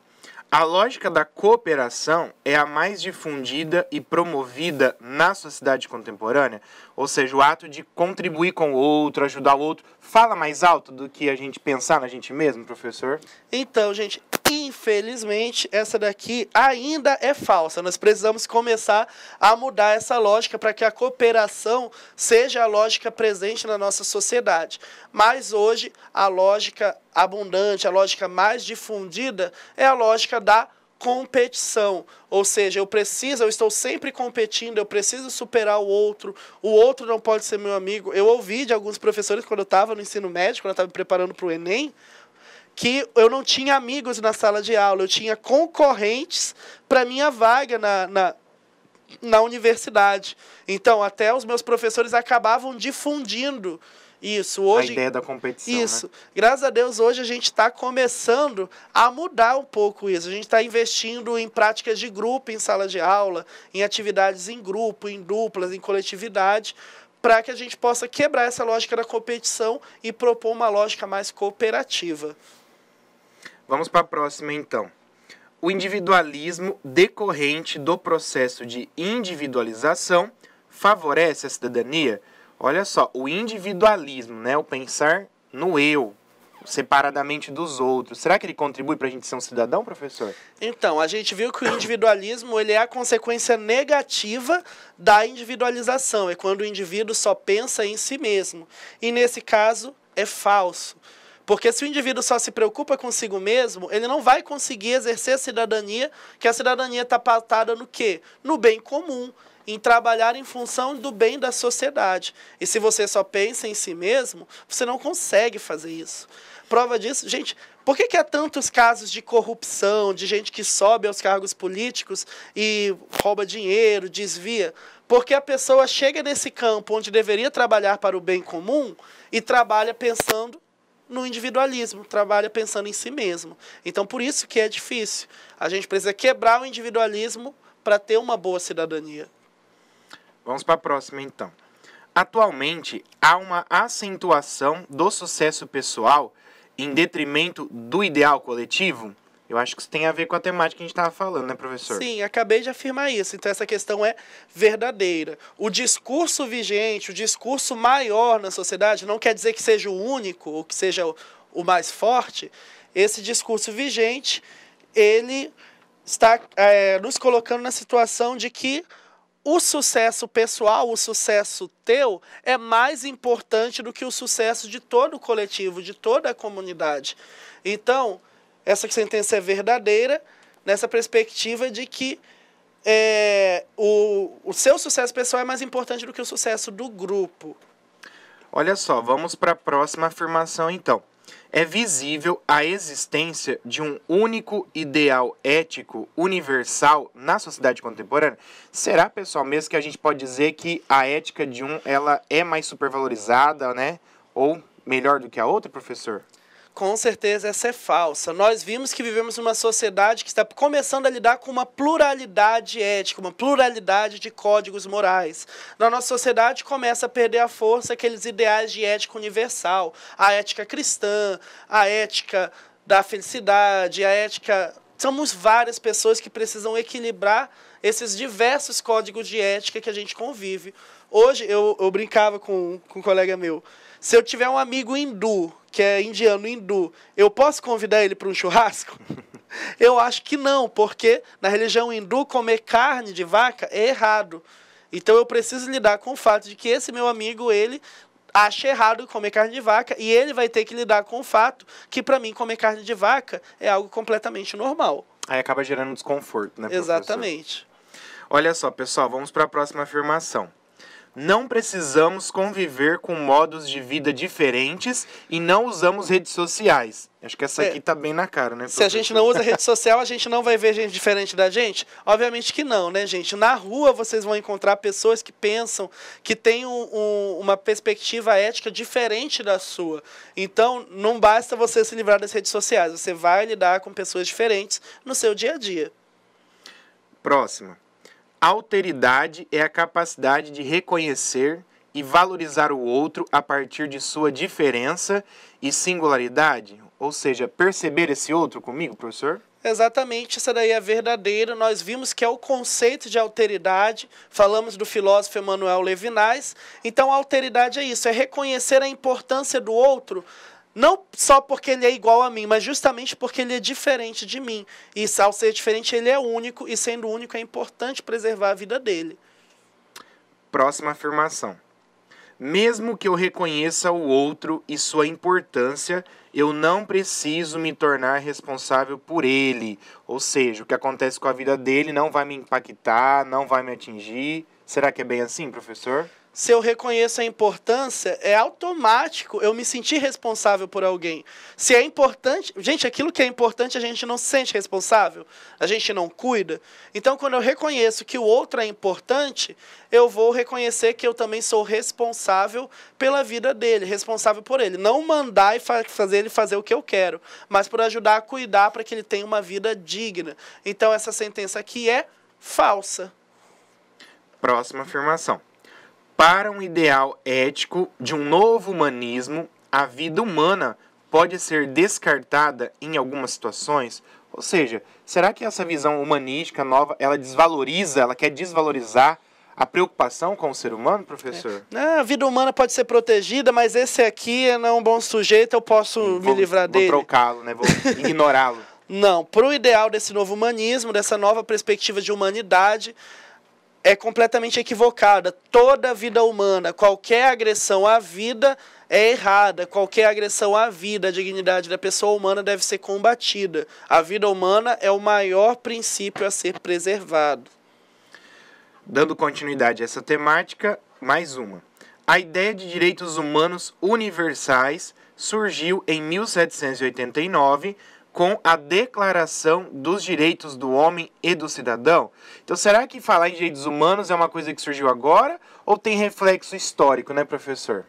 A lógica da cooperação é a mais difundida e promovida na sociedade contemporânea, ou seja, o ato de contribuir com o outro, ajudar o outro fala mais alto do que a gente pensar na gente mesmo, professor? Então, gente, infelizmente, essa daqui ainda é falsa. Nós precisamos começar a mudar essa lógica para que a cooperação seja a lógica presente na nossa sociedade. Mas hoje, a lógica abundante, a lógica mais difundida é a lógica da competição. Ou seja, eu preciso, eu estou sempre competindo, eu preciso superar o outro, o outro não pode ser meu amigo. Eu ouvi de alguns professores quando eu estava no ensino médio, quando eu estava me preparando para o Enem, que eu não tinha amigos na sala de aula, eu tinha concorrentes para minha vaga na, na na universidade. Então, até os meus professores acabavam difundindo isso, hoje. A ideia da competição. Isso. Né? Graças a Deus, hoje a gente está começando a mudar um pouco isso. A gente está investindo em práticas de grupo em sala de aula, em atividades em grupo, em duplas, em coletividade, para que a gente possa quebrar essa lógica da competição e propor uma lógica mais cooperativa. Vamos para a próxima, então. O individualismo decorrente do processo de individualização favorece a cidadania? Olha só, o individualismo, né? O pensar no eu, separadamente dos outros. Será que ele contribui para a gente ser um cidadão, professor? Então, a gente viu que o individualismo ele é a consequência negativa da individualização. É quando o indivíduo só pensa em si mesmo. E nesse caso, é falso. Porque se o indivíduo só se preocupa consigo mesmo, ele não vai conseguir exercer a cidadania, que a cidadania está pautada no quê? No bem comum em trabalhar em função do bem da sociedade. E se você só pensa em si mesmo, você não consegue fazer isso. Prova disso, gente, por que, que, há tantos casos de corrupção, de gente que sobe aos cargos políticos e rouba dinheiro, desvia? Porque a pessoa chega nesse campo onde deveria trabalhar para o bem comum e trabalha pensando no individualismo, trabalha pensando em si mesmo. Então, por isso que é difícil. A gente precisa quebrar o individualismo para ter uma boa cidadania. Vamos para a próxima então. Atualmente há uma acentuação do sucesso pessoal em detrimento do ideal coletivo? Eu acho que isso tem a ver com a temática que a gente estava falando, né, professor? Sim, acabei de afirmar isso. Então, essa questão é verdadeira. O discurso vigente, o discurso maior na sociedade, não quer dizer que seja o único ou que seja o mais forte. Esse discurso vigente, ele está é, nos colocando na situação de que o sucesso pessoal, o sucesso teu, é mais importante do que o sucesso de todo o coletivo, de toda a comunidade. Então, essa sentença é verdadeira nessa perspectiva de que é, o, o seu sucesso pessoal é mais importante do que o sucesso do grupo. Olha só, vamos para a próxima afirmação então é visível a existência de um único ideal ético universal na sociedade contemporânea? Será, pessoal, mesmo que a gente pode dizer que a ética de um ela é mais supervalorizada, né? Ou melhor do que a outra, professor? Com certeza essa é falsa. Nós vimos que vivemos uma sociedade que está começando a lidar com uma pluralidade ética, uma pluralidade de códigos morais. Na nossa sociedade começa a perder a força aqueles ideais de ética universal, a ética cristã, a ética da felicidade, a ética somos várias pessoas que precisam equilibrar esses diversos códigos de ética que a gente convive. Hoje, eu, eu brincava com, com um colega meu. Se eu tiver um amigo hindu, que é indiano hindu, eu posso convidar ele para um churrasco? eu acho que não, porque na religião hindu comer carne de vaca é errado. Então eu preciso lidar com o fato de que esse meu amigo, ele acha errado comer carne de vaca e ele vai ter que lidar com o fato que para mim comer carne de vaca é algo completamente normal. Aí acaba gerando desconforto, né? Professor? Exatamente. Olha só, pessoal, vamos para a próxima afirmação não precisamos conviver com modos de vida diferentes e não usamos redes sociais. Acho que essa é. aqui tá bem na cara, né? Professor? Se a gente não usa rede social, a gente não vai ver gente diferente da gente? Obviamente que não, né, gente? Na rua vocês vão encontrar pessoas que pensam, que têm um, um, uma perspectiva ética diferente da sua. Então, não basta você se livrar das redes sociais, você vai lidar com pessoas diferentes no seu dia a dia. Próxima. Alteridade é a capacidade de reconhecer e valorizar o outro a partir de sua diferença e singularidade? Ou seja, perceber esse outro comigo, professor? Exatamente, essa daí é verdadeira. Nós vimos que é o conceito de alteridade, falamos do filósofo Emmanuel Levinas. Então, alteridade é isso, é reconhecer a importância do outro não só porque ele é igual a mim, mas justamente porque ele é diferente de mim. E ao ser diferente, ele é único, e sendo único, é importante preservar a vida dele. Próxima afirmação. Mesmo que eu reconheça o outro e sua importância, eu não preciso me tornar responsável por ele. Ou seja, o que acontece com a vida dele não vai me impactar, não vai me atingir. Será que é bem assim, professor? se eu reconheço a importância, é automático eu me sentir responsável por alguém. Se é importante. Gente, aquilo que é importante a gente não se sente responsável, a gente não cuida. Então, quando eu reconheço que o outro é importante, eu vou reconhecer que eu também sou responsável pela vida dele, responsável por ele. Não mandar e fazer ele fazer o que eu quero, mas por ajudar a cuidar para que ele tenha uma vida digna. Então, essa sentença aqui é falsa. Próxima afirmação. Para um ideal ético de um novo humanismo, a vida humana pode ser descartada em algumas situações? Ou seja, será que essa visão humanística nova, ela desvaloriza, ela quer desvalorizar a preocupação com o ser humano, professor? É. a vida humana pode ser protegida, mas esse aqui é não é um bom sujeito, eu posso vou, me livrar vou dele. Vou trocá-lo, né? Vou ignorá-lo. Não, para o ideal desse novo humanismo, dessa nova perspectiva de humanidade, é completamente equivocada. Toda vida humana, qualquer agressão à vida é errada. Qualquer agressão à vida, à dignidade da pessoa humana deve ser combatida. A vida humana é o maior princípio a ser preservado. Dando continuidade a essa temática, mais uma. A ideia de direitos humanos universais surgiu em 1789 com a Declaração dos Direitos do Homem e do Cidadão? Então, será que falar em direitos humanos é uma coisa que surgiu agora ou tem reflexo histórico, né, professor?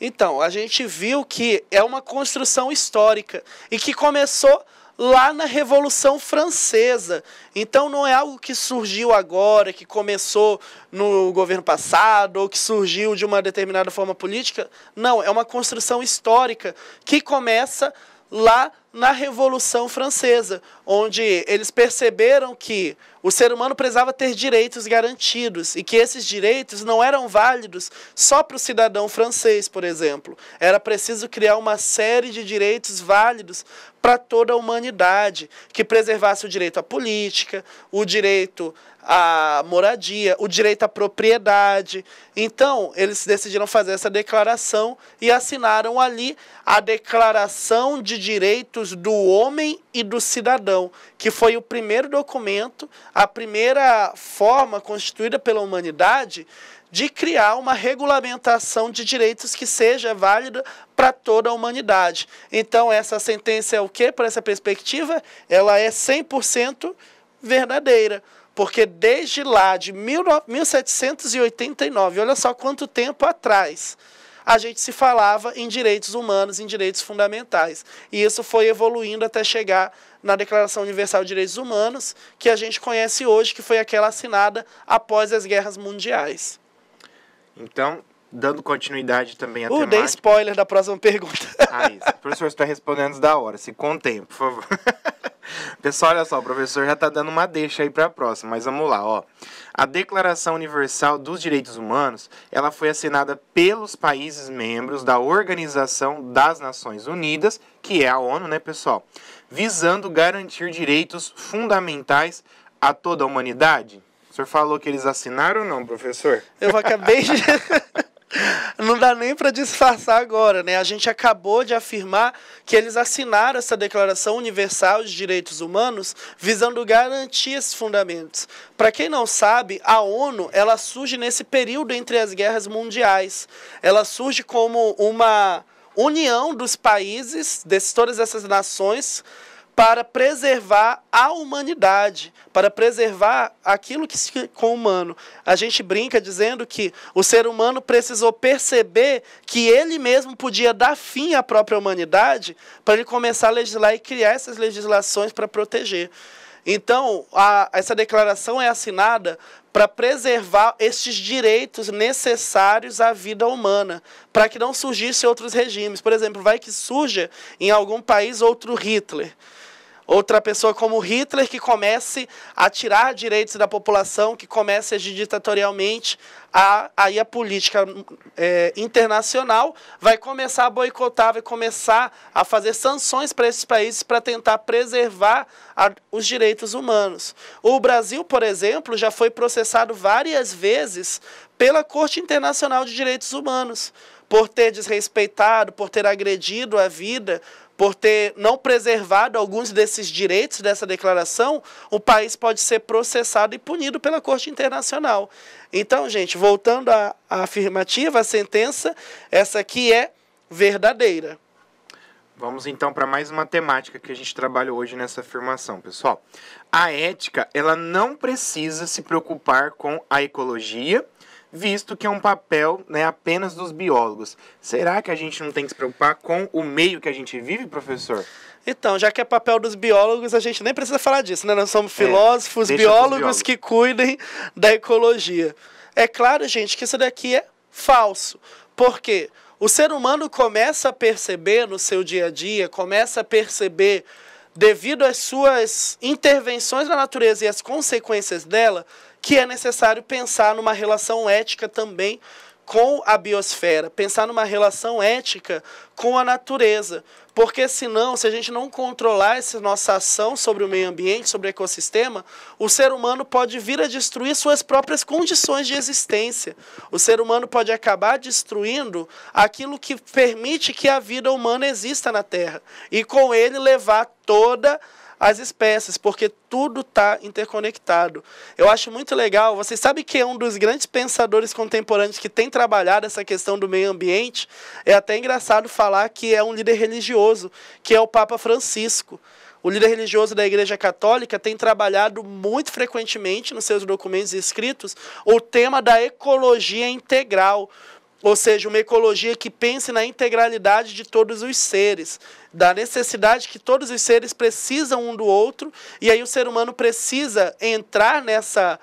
Então, a gente viu que é uma construção histórica e que começou lá na Revolução Francesa. Então não é algo que surgiu agora, que começou no governo passado ou que surgiu de uma determinada forma política. Não, é uma construção histórica que começa lá na Revolução Francesa, onde eles perceberam que o ser humano precisava ter direitos garantidos e que esses direitos não eram válidos só para o cidadão francês, por exemplo. Era preciso criar uma série de direitos válidos para toda a humanidade, que preservasse o direito à política, o direito a moradia, o direito à propriedade. Então, eles decidiram fazer essa declaração e assinaram ali a Declaração de Direitos do Homem e do Cidadão, que foi o primeiro documento, a primeira forma constituída pela humanidade de criar uma regulamentação de direitos que seja válida para toda a humanidade. Então, essa sentença é o que, por essa perspectiva? Ela é 100% verdadeira. Porque desde lá, de 1789, olha só quanto tempo atrás, a gente se falava em direitos humanos, em direitos fundamentais. E isso foi evoluindo até chegar na Declaração Universal de Direitos Humanos, que a gente conhece hoje, que foi aquela assinada após as guerras mundiais. Então, dando continuidade também a uh, temática. dei spoiler da próxima pergunta. Ah, isso. O professor está respondendo antes da hora, se contém, por favor. Pessoal, olha só, o professor já está dando uma deixa aí para a próxima, mas vamos lá, ó. A Declaração Universal dos Direitos Humanos, ela foi assinada pelos países membros da Organização das Nações Unidas, que é a ONU, né, pessoal, visando garantir direitos fundamentais a toda a humanidade. O senhor falou que eles assinaram ou não, professor? Eu acabei de Não dá nem para disfarçar agora, né? A gente acabou de afirmar que eles assinaram essa Declaração Universal de Direitos Humanos visando garantir esses fundamentos. Para quem não sabe, a ONU ela surge nesse período entre as guerras mundiais. Ela surge como uma união dos países, de todas essas nações, para preservar a humanidade, para preservar aquilo que se com humano. A gente brinca dizendo que o ser humano precisou perceber que ele mesmo podia dar fim à própria humanidade para ele começar a legislar e criar essas legislações para proteger. Então, a, essa declaração é assinada para preservar estes direitos necessários à vida humana, para que não surgissem outros regimes. Por exemplo, vai que surja em algum país outro Hitler. Outra pessoa como Hitler que comece a tirar direitos da população, que comece a agir ditatorialmente, a, aí a política é, internacional vai começar a boicotar, vai começar a fazer sanções para esses países para tentar preservar a, os direitos humanos. O Brasil, por exemplo, já foi processado várias vezes pela Corte Internacional de Direitos Humanos por ter desrespeitado, por ter agredido a vida, por ter não preservado alguns desses direitos dessa declaração, o país pode ser processado e punido pela Corte Internacional. Então, gente, voltando à, à afirmativa, à sentença, essa aqui é verdadeira. Vamos então para mais uma temática que a gente trabalha hoje nessa afirmação, pessoal. A ética, ela não precisa se preocupar com a ecologia visto que é um papel né, apenas dos biólogos. Será que a gente não tem que se preocupar com o meio que a gente vive, professor? Então, já que é papel dos biólogos, a gente nem precisa falar disso, né? Nós somos é, filósofos, é, biólogos, biólogos que cuidem da ecologia. É claro, gente, que isso daqui é falso. Por quê? O ser humano começa a perceber no seu dia a dia, começa a perceber, devido às suas intervenções na natureza e às consequências dela, que é necessário pensar numa relação ética também com a biosfera, pensar numa relação ética com a natureza. Porque senão, se a gente não controlar essa nossa ação sobre o meio ambiente, sobre o ecossistema, o ser humano pode vir a destruir suas próprias condições de existência. O ser humano pode acabar destruindo aquilo que permite que a vida humana exista na Terra. E com ele levar toda a as espécies, porque tudo está interconectado. Eu acho muito legal. Você sabe que é um dos grandes pensadores contemporâneos que tem trabalhado essa questão do meio ambiente? É até engraçado falar que é um líder religioso, que é o Papa Francisco. O líder religioso da Igreja Católica tem trabalhado muito frequentemente nos seus documentos escritos o tema da ecologia integral, ou seja, uma ecologia que pense na integralidade de todos os seres, da necessidade que todos os seres precisam um do outro, e aí o ser humano precisa entrar nessa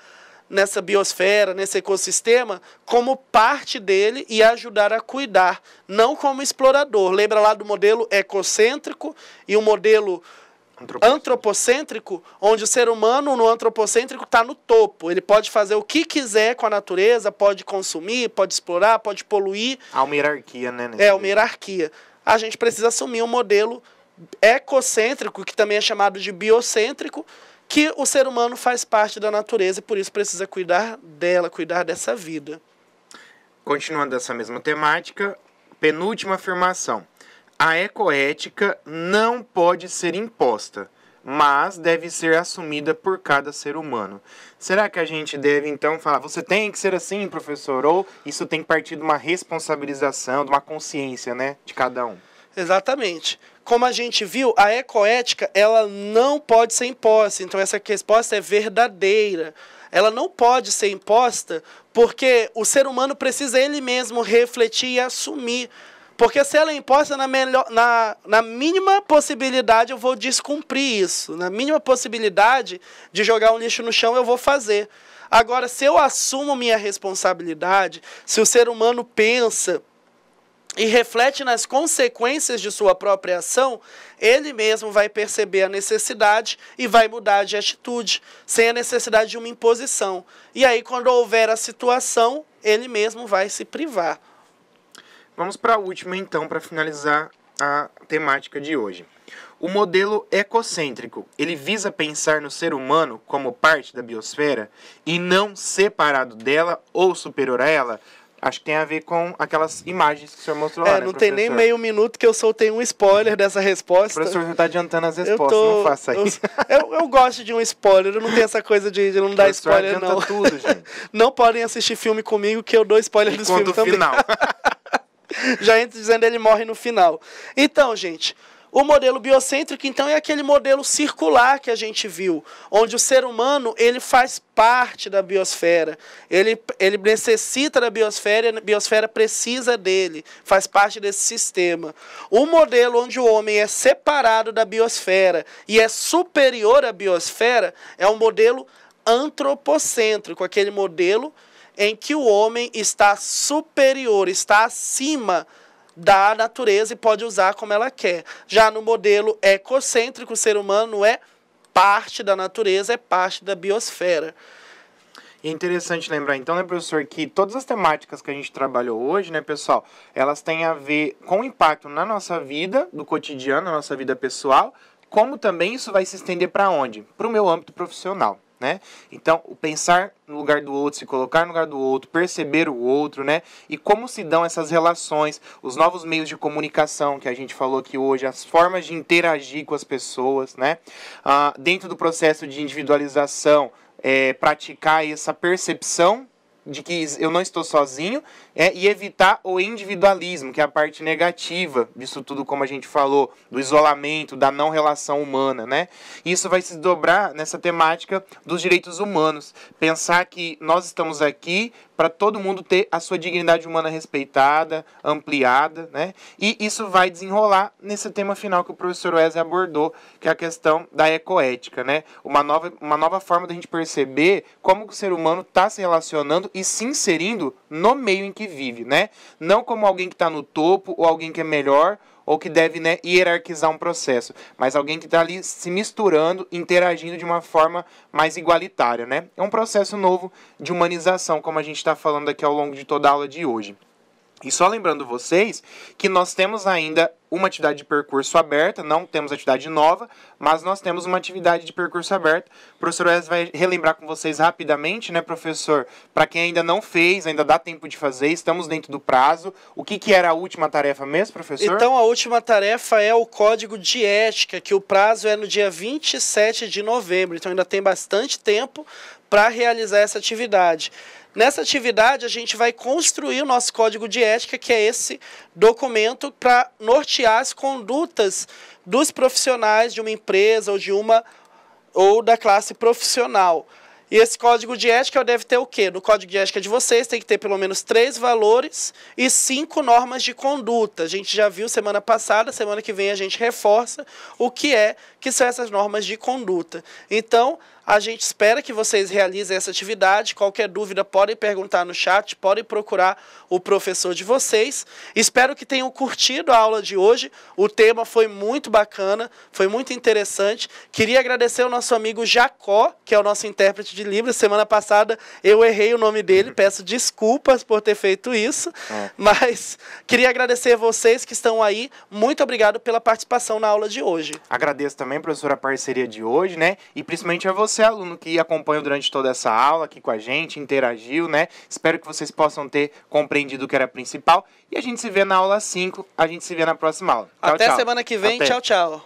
nessa biosfera, nesse ecossistema, como parte dele e ajudar a cuidar, não como explorador. Lembra lá do modelo ecocêntrico e o modelo Antropocêntrico. antropocêntrico, onde o ser humano no antropocêntrico está no topo. Ele pode fazer o que quiser com a natureza, pode consumir, pode explorar, pode poluir. Há uma hierarquia, né? É, uma hierarquia. A gente precisa assumir um modelo ecocêntrico, que também é chamado de biocêntrico, que o ser humano faz parte da natureza e por isso precisa cuidar dela, cuidar dessa vida. Continuando essa mesma temática, penúltima afirmação. A ecoética não pode ser imposta, mas deve ser assumida por cada ser humano. Será que a gente deve então falar, você tem que ser assim, professor? Ou isso tem que partir de uma responsabilização, de uma consciência, né, de cada um? Exatamente. Como a gente viu, a ecoética ela não pode ser imposta. Então essa resposta é verdadeira ela não pode ser imposta porque o ser humano precisa ele mesmo refletir e assumir porque se ela é imposta na, melhor, na, na mínima possibilidade, eu vou descumprir isso. Na mínima possibilidade de jogar um lixo no chão, eu vou fazer. Agora, se eu assumo minha responsabilidade, se o ser humano pensa e reflete nas consequências de sua própria ação, ele mesmo vai perceber a necessidade e vai mudar de atitude, sem a necessidade de uma imposição. E aí, quando houver a situação, ele mesmo vai se privar. Vamos para a última então para finalizar a temática de hoje. O modelo ecocêntrico, ele visa pensar no ser humano como parte da biosfera e não separado dela ou superior a ela, Acho que tem a ver com aquelas imagens que o senhor mostrou é, lá. né, não professor? tem nem meio minuto que eu soltei um spoiler dessa resposta. O professor não está adiantando as respostas, tô, não faça isso. Eu, eu, gosto de um spoiler, eu não tenho essa coisa de, de não dar spoiler, não. tudo, gente. Não podem assistir filme comigo que eu dou spoiler e dos filmes também. final. Já entra dizendo ele morre no final. Então, gente, o modelo biocêntrico, então, é aquele modelo circular que a gente viu, onde o ser humano ele faz parte da biosfera, ele, ele necessita da biosfera, a biosfera precisa dele, faz parte desse sistema. O modelo onde o homem é separado da biosfera e é superior à biosfera é um modelo antropocêntrico, aquele modelo em que o homem está superior, está acima da natureza e pode usar como ela quer. Já no modelo ecocêntrico, o ser humano é parte da natureza, é parte da biosfera. E é interessante lembrar, então, né, professor, que todas as temáticas que a gente trabalhou hoje, né, pessoal, elas têm a ver com o impacto na nossa vida, do cotidiano, na nossa vida pessoal, como também isso vai se estender para onde? Para o meu âmbito profissional né? Então, o pensar no lugar do outro, se colocar no lugar do outro, perceber o outro, né? E como se dão essas relações, os novos meios de comunicação que a gente falou aqui hoje, as formas de interagir com as pessoas, né? Ah, dentro do processo de individualização, é, praticar essa percepção de que eu não estou sozinho é, e evitar o individualismo, que é a parte negativa disso tudo, como a gente falou, do isolamento, da não relação humana, né? Isso vai se dobrar nessa temática dos direitos humanos. Pensar que nós estamos aqui para todo mundo ter a sua dignidade humana respeitada, ampliada, né? E isso vai desenrolar nesse tema final que o professor Wesley abordou, que é a questão da ecoética, né? Uma nova, uma nova forma da gente perceber como o ser humano está se relacionando e se inserindo no meio em que vive, né? Não como alguém que está no topo ou alguém que é melhor ou que deve né, hierarquizar um processo, mas alguém que está ali se misturando, interagindo de uma forma mais igualitária, né? É um processo novo de humanização, como a gente está falando aqui ao longo de toda a aula de hoje. E só lembrando vocês que nós temos ainda uma atividade de percurso aberta, não temos atividade nova, mas nós temos uma atividade de percurso aberto. O professor Wes vai relembrar com vocês rapidamente, né, professor? Para quem ainda não fez, ainda dá tempo de fazer, estamos dentro do prazo. O que, que era a última tarefa mesmo, professor? Então, a última tarefa é o código de ética, que o prazo é no dia 27 de novembro, então ainda tem bastante tempo para realizar essa atividade. Nessa atividade, a gente vai construir o nosso código de ética, que é esse documento para nortear as condutas dos profissionais de uma empresa ou de uma ou da classe profissional. E esse código de ética deve ter o quê? No código de ética de vocês tem que ter pelo menos três valores e cinco normas de conduta. A gente já viu semana passada, semana que vem a gente reforça o que é que são essas normas de conduta. Então, a gente espera que vocês realizem essa atividade. Qualquer dúvida, podem perguntar no chat, podem procurar o professor de vocês. Espero que tenham curtido a aula de hoje. O tema foi muito bacana, foi muito interessante. Queria agradecer ao nosso amigo Jacó, que é o nosso intérprete de Libras. Semana passada eu errei o nome dele, peço desculpas por ter feito isso. É. Mas queria agradecer vocês que estão aí. Muito obrigado pela participação na aula de hoje. Agradeço também também, professora, a parceria de hoje, né? E principalmente a você, aluno, que acompanha durante toda essa aula aqui com a gente, interagiu, né? Espero que vocês possam ter compreendido o que era principal. E a gente se vê na aula 5, a gente se vê na próxima aula. Tchau, Até tchau. semana que vem. Até. Tchau, tchau.